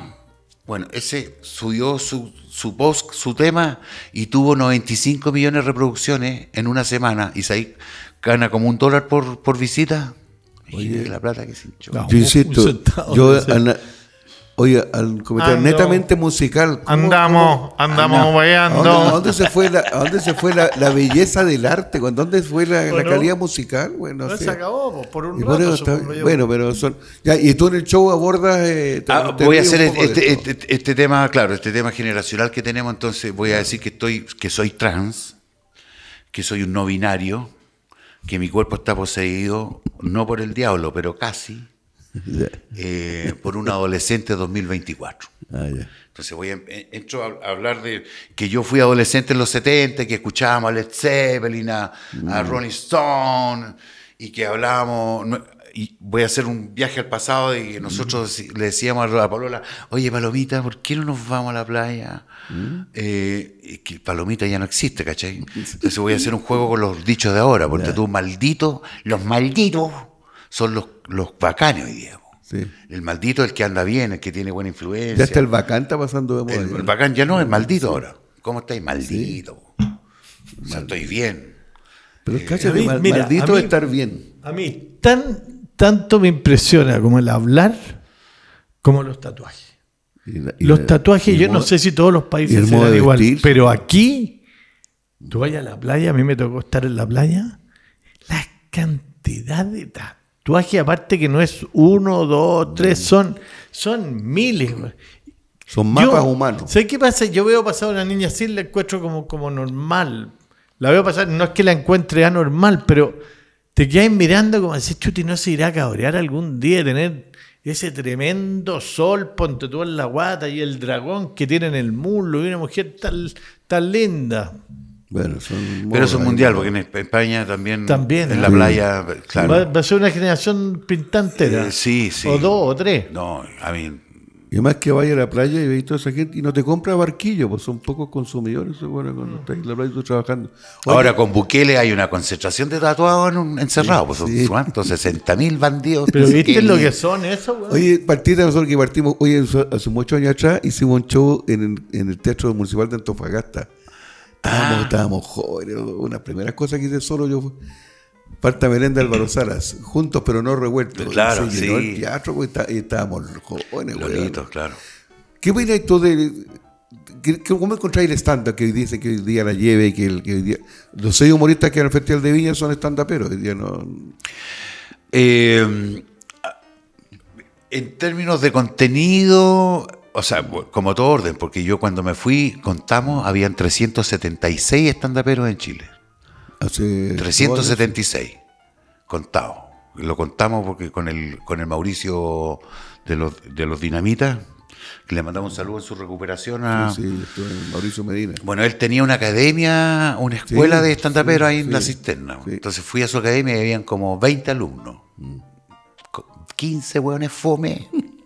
Speaker 3: Bueno, ese subió su su post, su tema, y tuvo 95 millones de reproducciones en una semana. Y ahí gana como un dólar por, por visita. y la plata que se hinchó. yo,
Speaker 2: Oye, al netamente musical. andamos, ah, andamos bailando. ¿A dónde, se fue, la, dónde se fue la, belleza del arte? ¿Dónde fue la, calidad musical? Bueno, no pues se acabó, pues, por un rato Bueno, pero son... y tú en el show abordas... Eh, ah, voy a hacer este,
Speaker 3: este, este, este, tema, claro, este tema generacional que tenemos, entonces voy a decir que, estoy, que soy trans, que soy un no binario, que mi cuerpo está poseído, no por el diablo, pero casi Eh, por un adolescente 2024. Ah, Entonces voy a, em, eh, entro a, hablar de que yo fui adolescente en los 70, que escuchábamos a Led Zeppelin, a, mm. Ronnie Stone, y que hablábamos... y voy a hacer un viaje al pasado y mm. nosotros le decíamos a Palola, oye Palomita, ¿por qué no nos vamos a la playa? Mm. Eh, que Palomita ya no existe, ¿cachai? Entonces voy a hacer un juego con los dichos de ahora, porque tú maldito, los malditos son los, los bacanes hoy día. El maldito es el que anda bien, el que tiene buena influencia. Ya está el
Speaker 2: bacán, está pasando de
Speaker 3: moda. El, bacán ya no, es maldito ahora. ¿Cómo estáis? Maldito. O estoy bien.
Speaker 1: Pero el eh, maldito es estar bien. A mí tan, tanto me impresiona como el hablar como los tatuajes. los tatuajes, yo no sé si todos los países serán igual, pero aquí, tú vayas a la playa, a mí me tocó estar en la playa, la cantidad de tatuajes aparte que no es uno, dos, tres, mm. son, son miles.
Speaker 2: Son mapas humanos.
Speaker 1: ¿Sabes qué pasa? Yo veo pasar a una niña así, la encuentro como, como normal. La veo pasar, no es que la encuentre anormal, pero te quedas mirando como si chuti, no se irá a cabrear algún día tener ese tremendo sol, ponte tú en la guata y el dragón que tiene en el mulo y una mujer tan, tan linda.
Speaker 3: Pero son Pero es un mundial, porque en España también, en ¿eh? la playa,
Speaker 1: Va, a ser una generación
Speaker 2: pintante eh,
Speaker 3: sí, sí. O dos o tres. No, a mí.
Speaker 2: Y más que vaya a la playa y veis toda esa gente y no te compra barquillo, pues son pocos consumidores cuando mm. estás en la playa trabajando. Ahora
Speaker 3: con Bukele hay una concentración de tatuados en encerrado, pues son ¿cuántos? 60 mil bandidos. Pero viste lo que son eso, güey. Oye,
Speaker 2: nosotros que partimos, hoy hace muchos años atrás hicimos un show en el Teatro Municipal de Antofagasta Estábamos, ah. estábamos jóvenes. Una primera cosa que hice solo yo fue. Parta Merenda Álvaro Salas, juntos pero no revueltos. Claro, sí. teatro pues, y estábamos jóvenes. Bonitos, claro. ¿Qué opinas tú de, ¿Cómo encontráis el estándar que hoy dice que hoy día la lleve y que, Los seis humoristas que en el Festival de Viña son estandaperos, hoy día no... Eh,
Speaker 3: en términos de contenido, o sea, como todo orden, porque yo cuando me fui, contamos, habían 376 estandaperos en Chile. 376, contado. Lo contamos porque con el, con el Mauricio de los, Dinamitas, que le mandamos un saludo en su recuperación a... Sí, sí Mauricio Medina. Bueno, él tenía una academia, una escuela de estandaperos ahí en La Cisterna. Entonces fui a su academia y habían como 20 alumnos. 15 mm. hueones fome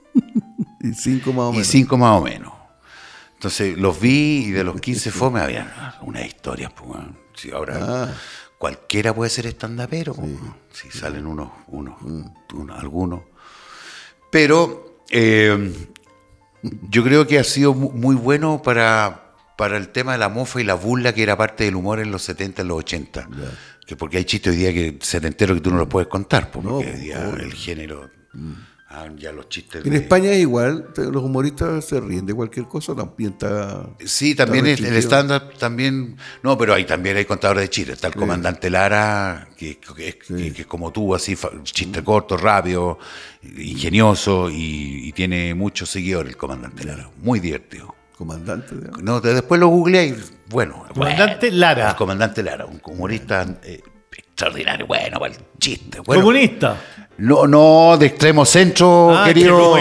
Speaker 3: Y cinco más o menos. Y cinco más o menos. Entonces los vi y de los 15 me había unas historias. Pues, si ahora ah. cualquiera puede ser estandapero, si pues, salen unos, unos, mm. algunos. Pero eh, yo creo que ha sido muy bueno para, para el tema de la mofa y la burla que era parte del humor en los 70, en los 80. Que porque hay chistes hoy día que setentero que tú no los puedes contar, pues, porque pues, el género... Mm. Ah, en España
Speaker 2: es igual, los humoristas se ríen de cualquier cosa, también está. Sí, también el, estándar
Speaker 3: también. No, pero también hay contadores de chistes. Está el comandante Lara, que, es como tú, así, chiste corto, rápido, ingenioso y, tiene muchos seguidores el comandante Lara. Muy divertido. Comandante de. No, después lo googleé y, bueno. Comandante Lara. El comandante Lara, un humorista. Eh, extraordinario. Bueno, el chiste. Comunista. No, no, de extremo centro, ah, querido.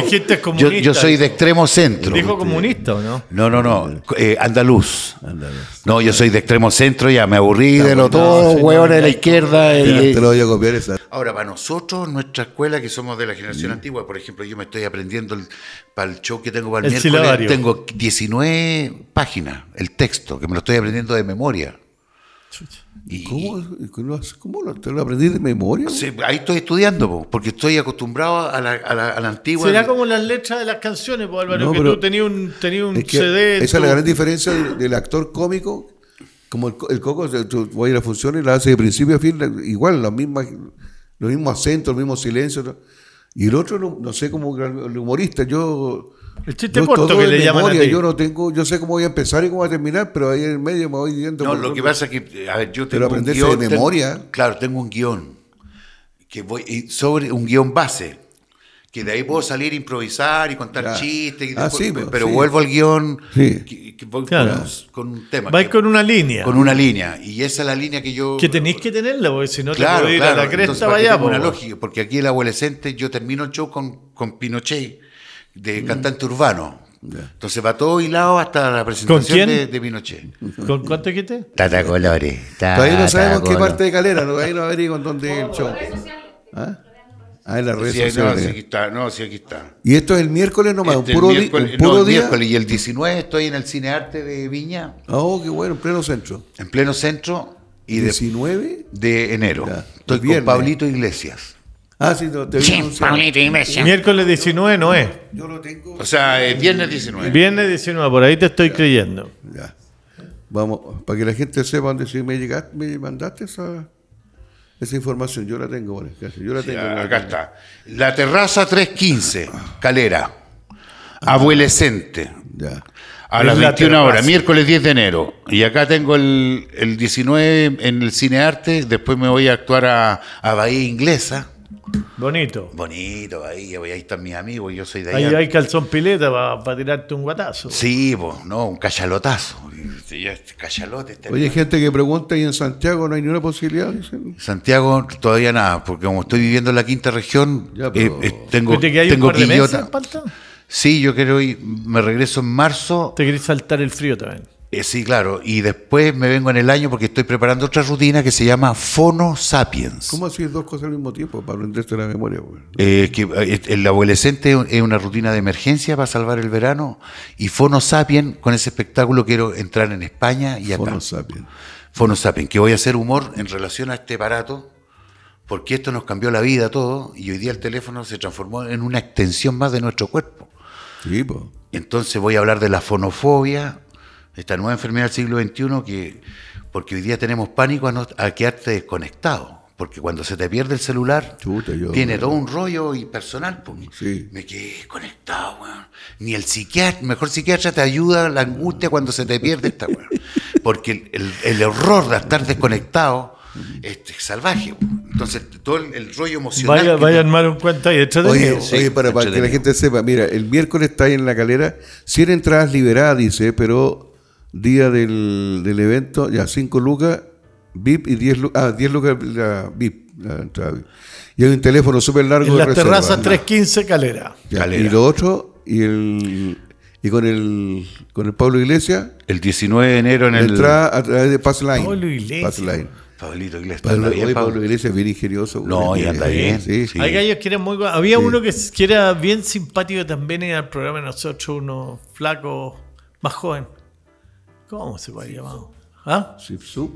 Speaker 3: yo, soy de extremo centro. ¿Dijo comunista o no? No, no, no. Eh, andaluz. andaluz. No, yo soy de extremo centro, ya me aburrí de lo todo, hueón de la izquierda. Te lo voy a esa. Ahora, para nosotros, nuestra escuela, que somos de la generación antigua, por ejemplo, yo me estoy aprendiendo para el show que tengo para el, miércoles, tengo 19 páginas, el texto, que me lo estoy aprendiendo de memoria. ¿Y, cómo, lo, lo aprendí de memoria? Sí, ahí estoy estudiando, porque estoy acostumbrado a la, antigua. Será
Speaker 1: como las letras de las canciones, po, Álvaro, que tú tenías un, un
Speaker 3: CD. Esa es la gran
Speaker 2: diferencia del, actor cómico. Como el, coco, tú voy a la función y la hace de principio a fin, igual, los los mismos acentos, el mismo silencio. Y el otro, no, no sé, cómo el humorista, yo el
Speaker 3: chiste yo corto que le memoria, llaman Yo
Speaker 2: no tengo, yo sé cómo voy a empezar y cómo voy a terminar, pero ahí en el medio me voy diciendo No, lo que pasa
Speaker 3: es que, a ver, yo tengo pero un de memoria. claro, tengo un guión. Que voy, sobre un guión base. Que de ahí puedo salir, a improvisar y contar chistes. Y ah, sí, pues, pero, vuelvo al guión que, voy con, un tema. Vais con una línea. Con una línea. Y esa es la línea que yo. Que tenéis que tenerla, porque si no claro, te puedo ir a la cresta, Entonces, vaya. Una lógica, porque aquí el adolescente, yo termino el show con, con Pinochet de cantante urbano. Entonces va todo hilado hasta la presentación de, de, Pinochet. ¿Con cuánto dijiste? Tata Colores. Todavía no sabemos qué parte
Speaker 2: de Calera, no, ahí no averiguan dónde el oh, show. ¿Ah? Ah, en
Speaker 3: las redes No, sí, aquí está, no, sí, aquí está. Y esto es el miércoles nomás, un este, puro, puro día. miércoles y el 19 estoy en el Cinearte de Viña. Oh, qué bueno, en pleno centro. En pleno centro. Y 19 de, enero. estoy con Pablito Iglesias. Ah, sí, no, te
Speaker 1: Miércoles 19 no es. Yo lo tengo. O sea, eh, viernes 19.
Speaker 3: Viernes
Speaker 2: 19, por ahí te estoy creyendo. Ya. Vamos, para que la gente sepa dónde si me, llegaste, mandaste esa, esa información. Yo la tengo, bueno, yo la tengo. acá está.
Speaker 3: La terraza 315, Calera. Abuelescente. Ya. A las 21 horas, miércoles 10 de enero. Y acá tengo el, 19 en el Cinearte. Después me voy a actuar a, a Bahía Inglesa. Bonito. Bonito, ahí, ahí están mis amigos, yo soy de ahí. Ahí hay calzón pileta para tirarte un guatazo. Sí, pues, no, un cachalotazo. Cachalote. Este Oye,
Speaker 2: gente que pregunta, ¿y en Santiago no hay ninguna posibilidad?
Speaker 3: Santiago todavía nada, porque como estoy viviendo en la quinta región, eh, eh, tengo, que un de Sí, yo quiero ir, me regreso en marzo. ¿Te querés saltar el frío también? Eh, sí, claro. Y después me vengo en el año porque estoy preparando otra rutina que se llama Fono Sapiens. ¿Cómo haces dos cosas al mismo tiempo para aprenderse la memoria? Eh, que, eh, el adolescente es una rutina de emergencia para salvar el verano. Y Fono Sapiens, con ese espectáculo quiero entrar en España y acá. Fono Sapiens. Fono Sapiens, que voy a hacer humor en relación a este aparato porque esto nos cambió la vida todo y hoy día el teléfono se transformó en una extensión más de nuestro cuerpo. Sí, pues. Entonces voy a hablar de la fonofobia, esta nueva enfermedad del siglo XXI que, porque hoy día tenemos pánico a, a quedarte desconectado. Porque cuando se te pierde el celular, tiene todo un rollo impersonal personal. Pues, me quedé conectado, Ni el psiquiatra, mejor psiquiatra te ayuda la angustia cuando se te pierde esta weón. Porque el, el, horror de estar desconectado es, salvaje. Entonces, todo el, rollo emocional. Vaya, mal cuenta
Speaker 2: y de Oye, oye para, que la gente sepa, mira, el miércoles está ahí en la calera, 100 entradas liberadas, dice, pero día del, del evento, ya 5 lucas VIP y 10 lucas, ah, 10 lucas la VIP, Y hay un teléfono súper largo. En de terraza reserva, la terraza
Speaker 1: 315 Calera.
Speaker 2: Y lo otro, y el y con el con el Pablo Iglesias. El 19 de enero en el. Entrada a través de Passline. Pablo Iglesias. Passline.
Speaker 3: Pablito Iglesias. Pablo, bien, Pablo. Pablo Iglesias bien ingenioso. No, y anda bien. Sí, sí.
Speaker 2: Hay gallos muy
Speaker 1: Había uno que, que, era bien simpático también en el programa de nosotros, uno flaco, más joven. ¿Cómo se va llamar?
Speaker 2: ¿Ah? Sipsup.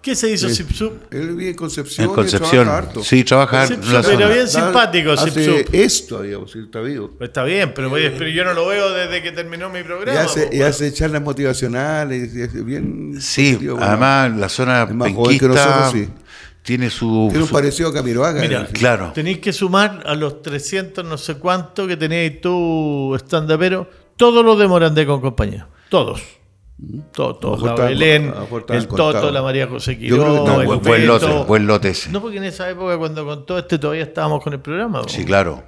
Speaker 1: ¿Qué se hizo Sipsup? Él vive en Concepción. En Concepción. Sí, trabaja Pero bien simpático Sipsup.
Speaker 2: Esto, digamos, está vivo. Pues está bien,
Speaker 1: eh, pero, yo no lo veo desde que terminó mi programa.
Speaker 2: Y hace, pues, charlas motivacionales. bien sí, además
Speaker 3: la zona es más Tiene su. Tiene un parecido
Speaker 2: a Camiroaga. Mira,
Speaker 3: claro.
Speaker 1: Tenéis que sumar a los 300, no sé cuánto que tenéis tú, stand todos los de Morandé con compañía. Todos. Todos, todos. La Belén, el Toto, la María José yo no, el buen, lote, buen lote No, porque en esa época cuando contó este todavía estábamos con el programa.
Speaker 3: Sí, claro.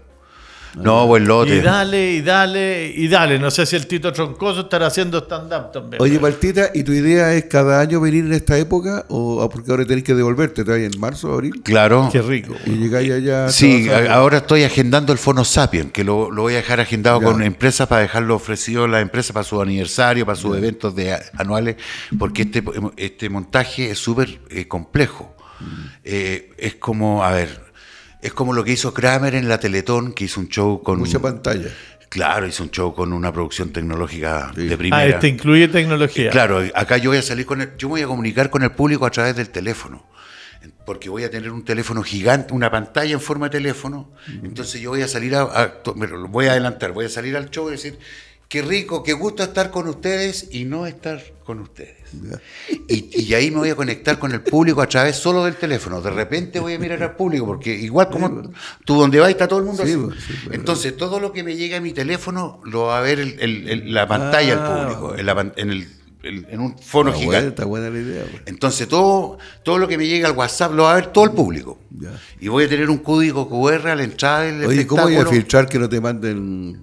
Speaker 3: No, ah. buen lote. Y
Speaker 1: dale, y dale, y dale. No sé si el Tito Troncoso estará haciendo stand-up también. Oye,
Speaker 2: Martita, ¿y tu idea es cada año venir en esta época? ¿O porque ahora tenés que devolverte? ¿Te en marzo, abril?
Speaker 3: Claro. Qué rico. Y llegáis allá. Sí, ahora estoy agendando el Fono Sapien, que lo, voy a dejar agendado con empresas para dejarlo ofrecido a las empresas para su aniversario, para sus eventos de, anuales, porque este, este, montaje es súper complejo. Mm. Eh, es como, a ver, es como lo que hizo Kramer en la Teletón, que hizo un show con... Mucha pantalla. Claro, hizo un show con una producción tecnológica de ah, primera. Ah, este incluye tecnología. Eh, claro, acá yo voy a salir con el, yo voy a comunicar con el público a través del teléfono, porque voy a tener un teléfono gigante, una pantalla en forma de teléfono. Mm. Entonces yo voy a salir a, a, voy a adelantar, voy a salir al show y decir, qué rico, qué gusto estar con ustedes y no estar con ustedes. Y, ahí me voy a conectar con el público a través solo del teléfono. De repente voy a mirar al público, porque igual como tú donde vas está todo el mundo así. Entonces, todo lo que me llega a mi teléfono lo va a ver la pantalla del ah. público, en, un fono gigante. Está buena la pues. Entonces, todo, todo lo que me llega al WhatsApp lo va a ver todo el público. Y voy a tener un código QR a la entrada del Oye, ¿cómo voy a filtrar
Speaker 2: que no te manden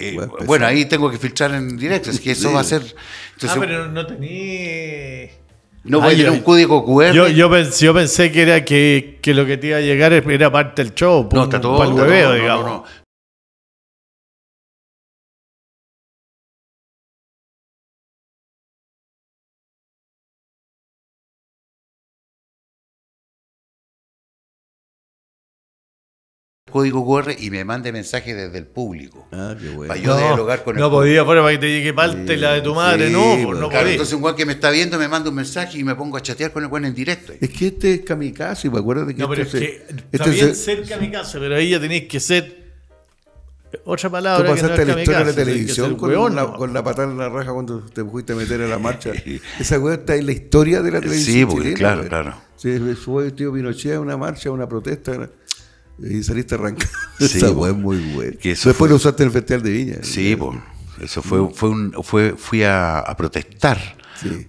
Speaker 2: eh, bueno, ahí tengo que filtrar en
Speaker 3: directo, es que eso va a ser. ah, pero
Speaker 1: no tenía. Eh, no voy a tener un código QR. Yo, pensé, que era que, lo que te iba a llegar era parte del show. No, pues, está todo. digamos.
Speaker 3: código QR y me mande mensajes desde el público. Ah, qué bueno. Para yo no, dialogar con el No podía, fuera para que te llegue parte la de tu madre, no, no pues. Entonces un guay que me está viendo me manda un mensaje y me pongo a chatear con el guan en directo. Es que este es kamikaze, me pues, acuerdo de que. No, pero este es que también este es, ser
Speaker 1: kamikaze, pero ahí ya tenéis que ser. Otra palabra. Tú pasaste la historia de la televisión con,
Speaker 2: la, con, la, patada en la raja cuando te fuiste a meter a la marcha. Esa cuenta está en la historia de la televisión. Sí, porque, claro, pues. claro. Sí, fue el tío Pinochet a una marcha, a una protesta. Y saliste arrancando. Sí, fue
Speaker 3: muy bueno Después fue... lo usaste en el Festival de Viña. Sí, Eso fue, mm. fue un, fui a, protestar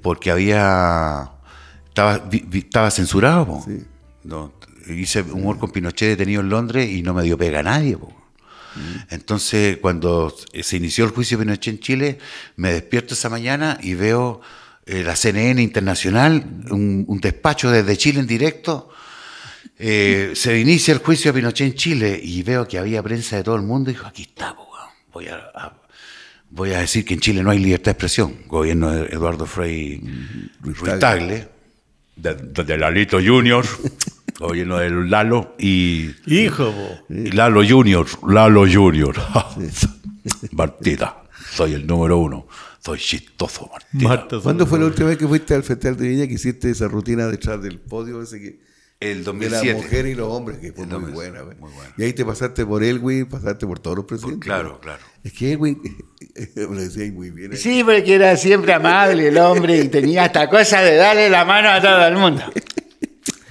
Speaker 3: porque había estaba, estaba censurado. Sí. No, hice humor con Pinochet detenido en Londres y no me dio pega a nadie. Po. Mm. Entonces, cuando se inició el juicio de Pinochet en Chile, me despierto esa mañana y veo eh, la CNN Internacional, un, despacho desde Chile en directo, eh, se inicia el juicio de Pinochet en Chile y veo que había prensa de todo el mundo y dijo, aquí está, voy a, decir que en Chile no hay libertad de expresión. Gobierno de Eduardo Frei mm-hmm.
Speaker 2: Ruiz Tagle,
Speaker 3: de, Lalito Junior, gobierno de Lalo y... Hijo. Lalo Junior, Lalo Junior. Martita, soy el número uno. Soy chistoso,
Speaker 2: Martita. ¿Cuándo fue la última vez que fuiste al Festival de Viña que hiciste esa rutina detrás del podio que... El 2007. De la mujer y los hombres, que fue muy, buena, Y ahí te pasaste por güey, pasaste por todos los presidentes. claro, claro. Es que güey, lo decía muy bien.
Speaker 3: Eh". Sí, porque era siempre amable el hombre y tenía hasta cosa de darle la mano a todo el mundo.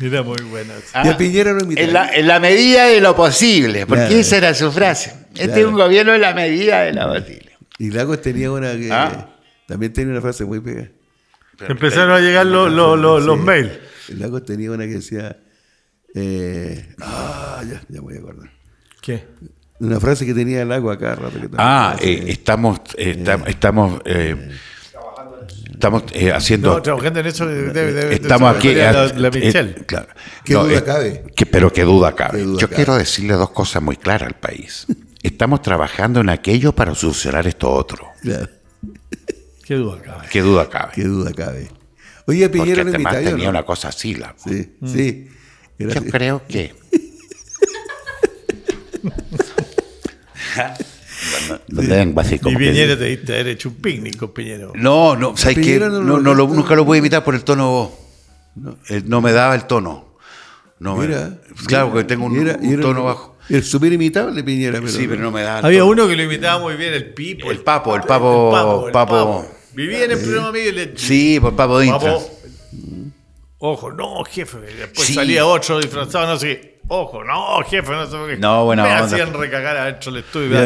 Speaker 3: Era muy buena. en la, medida de lo posible, porque esa era su frase. Este es un gobierno en la medida de lo posible. Y
Speaker 2: Lagos tenía una... que ah. también tenía una frase muy pega Empezaron a llegar los, los, los mails. El lago tenía una que decía. Eh,
Speaker 3: ah, ya, ya voy a acordar. ¿Qué?
Speaker 2: Una frase que tenía el agua acá
Speaker 3: ah, eh, eh, eh. estamos, eh, estamos, estamos haciendo.
Speaker 1: trabajando en eso. estamos aquí. La, la Michelle.
Speaker 3: claro. ¿Qué duda cabe? pero qué duda cabe. Yo quiero decirle dos cosas muy claras al país. estamos trabajando en aquello para solucionar esto otro.
Speaker 1: ¿Qué duda cabe?
Speaker 3: ¿Qué duda cabe? ¿Qué duda cabe? Oye, Piñera Porque además tenía una cosa así, la. Sí, sí. Mm. Yo creo que. Bueno, sí. básicamente? y Piñera
Speaker 1: te, te hecho un picnic con Piñero. No, no, ¿sabes que no, lo, nunca lo pude
Speaker 3: imitar por el tono. El, no, me daba el tono. No Mira, pues claro, que tengo un, tono bajo. El súper imitable Piñera. Pero sí, pero no me daba. Había
Speaker 1: uno que lo imitaba muy bien, el Pipo. El, Papo, el papo
Speaker 3: Viví en el programa medio le... Sí, por Papo de Papo,
Speaker 1: ojo, no, jefe. Después salía otro disfrazado, no sé qué. Ojo, no, jefe, no
Speaker 2: sé qué. Me hacían recagar adentro del estudio.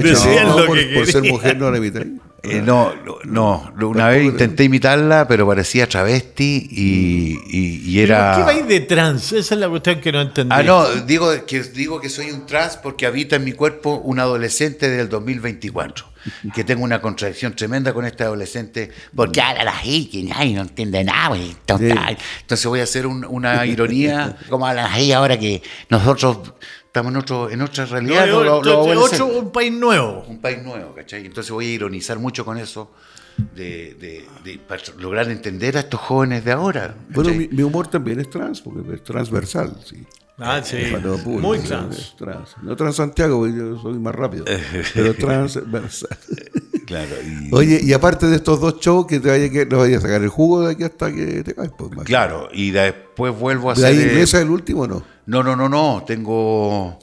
Speaker 2: Decían lo por, que por ser mujer no la evité.
Speaker 3: Eh, no, no, una vez intenté imitarla, pero parecía travesti y, era. ¿Por ¿Qué vais
Speaker 1: de trans? Esa es la cuestión que no entendí. Ah, no,
Speaker 3: digo que, digo que soy un trans porque habita en mi cuerpo un adolescente del 2024. Que tengo una contradicción tremenda con este adolescente, porque habla la gente no entiende nada. Entonces, voy a hacer una ironía como a la gente ahora que nosotros estamos en, otro, en otra realidad. otro, un país nuevo. Un país nuevo, ¿cachai? Entonces voy a ironizar mucho con eso. De, para lograr entender a estos jóvenes de ahora. Bueno,
Speaker 2: mi, humor también es trans, porque es transversal, sí.
Speaker 3: Ah, sí. Muy
Speaker 2: trans. No trans Santiago, porque yo soy más rápido. pero transversal.
Speaker 3: Claro. Y... Oye,
Speaker 2: y aparte de estos dos shows, que te vaya, que, a sacar el jugo de aquí hasta que te caes. Pues,
Speaker 3: claro, y después vuelvo a hacer. ¿La iglesia el último no? No, no, no, no. Tengo.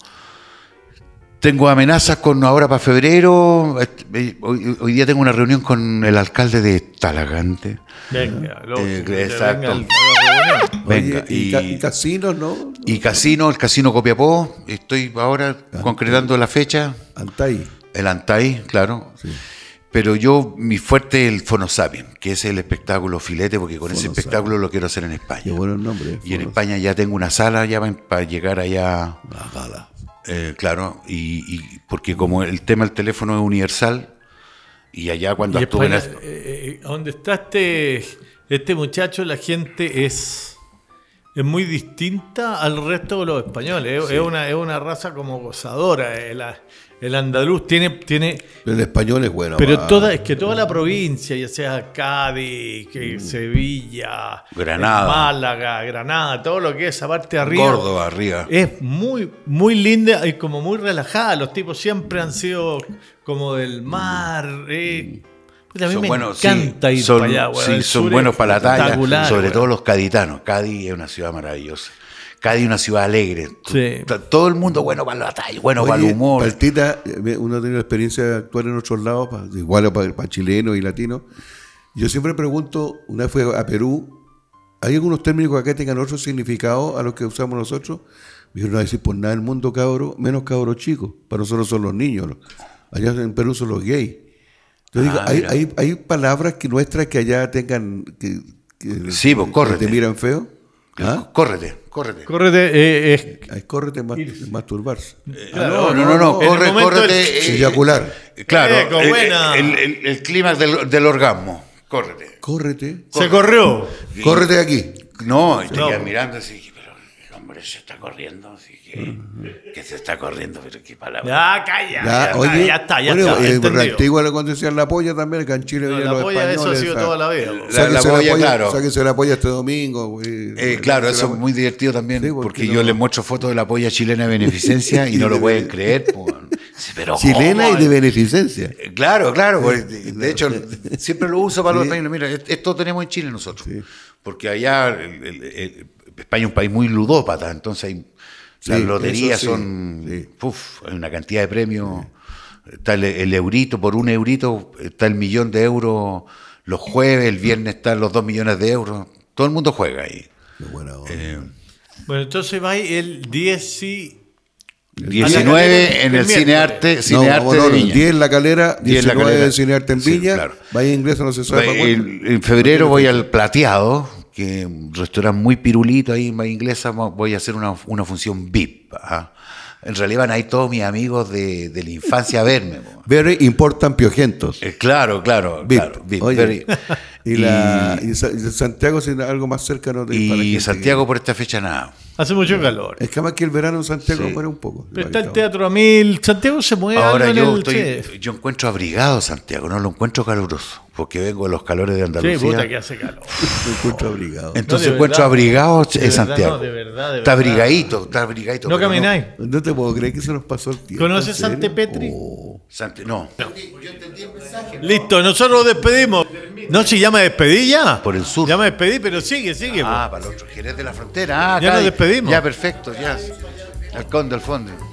Speaker 3: Tengo amenazas con ahora para febrero. Eh, hoy, día tengo una reunión con el alcalde de Talagante. Venga, eh, lo, exacto. Venga, y, casino, ¿no? Y casino, el casino Copiapó. Estoy ahora ah. concretando la fecha. Antai, El Antai, claro. Pero yo, mi fuerte es el Fonosapien, que es el espectáculo filete, porque con ese espectáculo lo quiero hacer en España. bueno eh, Y en España ya tengo una sala ya para llegar allá. Eh, claro, y, porque como el tema del teléfono es universal, y allá cuando y España,
Speaker 1: eh, donde está este, este, muchacho, la gente es es muy distinta al resto de los españoles. Es, una, es una raza como gozadora. la, el andaluz tiene, tiene.
Speaker 2: El español es bueno. Pero
Speaker 1: toda, es que toda la provincia, ya sea Cádiz, que mm. Sevilla, Granada. Málaga, Granada, todo lo que es esa parte arriba. Córdoba arriba. Es muy, muy linda y como muy relajada. Los tipos siempre han sido como del mar. Eh. Mm. me encanta sí, son, para son buenos para la talla. Sobre todo
Speaker 3: los caditanos. Cádiz es una ciudad maravillosa. Cada una ciudad alegre. Todo el mundo, bueno, para la batalla, bueno, para el
Speaker 2: humor. Partita, eh, uno ha tenido la experiencia de actuar en otros lados, igual para, chilenos y latinos. Yo siempre pregunto, una vez fui a Perú, ¿hay algunos términos que acá tengan otro significado a los que usamos nosotros? Me dijeron, no decir por nada el mundo cabro, menos cabro chico. Para nosotros son los niños. Allá en Perú son los gays. Entonces digo, ah, ¿hay, palabras que nuestras que allá tengan. Que, sí, vos, pues, corre. ¿Te miran feo? ¿Ah? Córrete, córrete. Córrete es... Eh, eh, masturbarse. Eh, ah, no, no, no, no, Corre, córrete eyacular.
Speaker 3: Claro, el, clima del, orgasmo. Córrete. córrete. Se corrió. Córrete de aquí. No, estoy mirando así se está corriendo, así que, que se está corriendo, pero qué palabra. ¡Ah,
Speaker 2: calla, ya, ya está, ya bueno, está. Bueno, eh, antigua le decían la polla también, que en Chile no, la los polla, Eso ha sido toda la vida. La, sea, la, se la polla, claro. la polla este
Speaker 3: domingo. Eh, claro, eso es muy divertido también, porque, yo les muestro fotos de la polla chilena de beneficencia y no lo pueden creer. Pues, pero chilena y de eh, beneficencia. Claro, claro. Pues, de hecho, siempre lo uso para los españoles. Mira, esto tenemos en Chile nosotros. Porque allá España es un país muy ludópata, entonces hay, las loterías son. hay una cantidad de premios. Está el, eurito, por un eurito está el millón de euros los jueves, el viernes están los dos millones de euros. Todo el mundo juega ahí. Eh,
Speaker 1: bueno, entonces va el
Speaker 3: 10 19 en el, cine Cinearte, Cinearte no, no, Viña. 10 en la calera, 19 en Cinearte
Speaker 2: en Viña. Va claro. ingreso, no en febrero voy al
Speaker 3: Plateado, que un restaurante muy pirulito ahí más inglesa, voy a hacer una, función VIP. ¿ah? En realidad van ahí todos mis amigos de, la infancia a verme. Very important piojentos. Eh, claro, claro. VIP.
Speaker 2: y, la,
Speaker 3: Santiago algo más cercano Y Santiago por esta fecha nada. Hace mucho calor. Es que más que el verano en Santiago muere un poco.
Speaker 1: está el teatro a mil. Santiago se mueve. Ahora yo,
Speaker 3: yo encuentro abrigado Santiago, no lo encuentro caluroso porque vengo de los calores de Andalucía. Sí, puta que hace calor. Me encuentro abrigado. Entonces encuentro abrigado en Santiago. No, de verdad, está abrigadito,
Speaker 2: está abrigadito. No camináis. No, te puedo creer que se nos pasó el tiempo. ¿Conoces
Speaker 3: Sante Petri? Oh, Sante, no. Yo
Speaker 1: Listo, nosotros nos despedimos. No, ya me despedí ya. Por el sur. Ya me despedí, pero sigue, sigue. Ah, pues. para el
Speaker 3: otro. Jerez de la frontera. Ah, ya nos despedimos. Ya, perfecto, ya. Al conde, al fondo.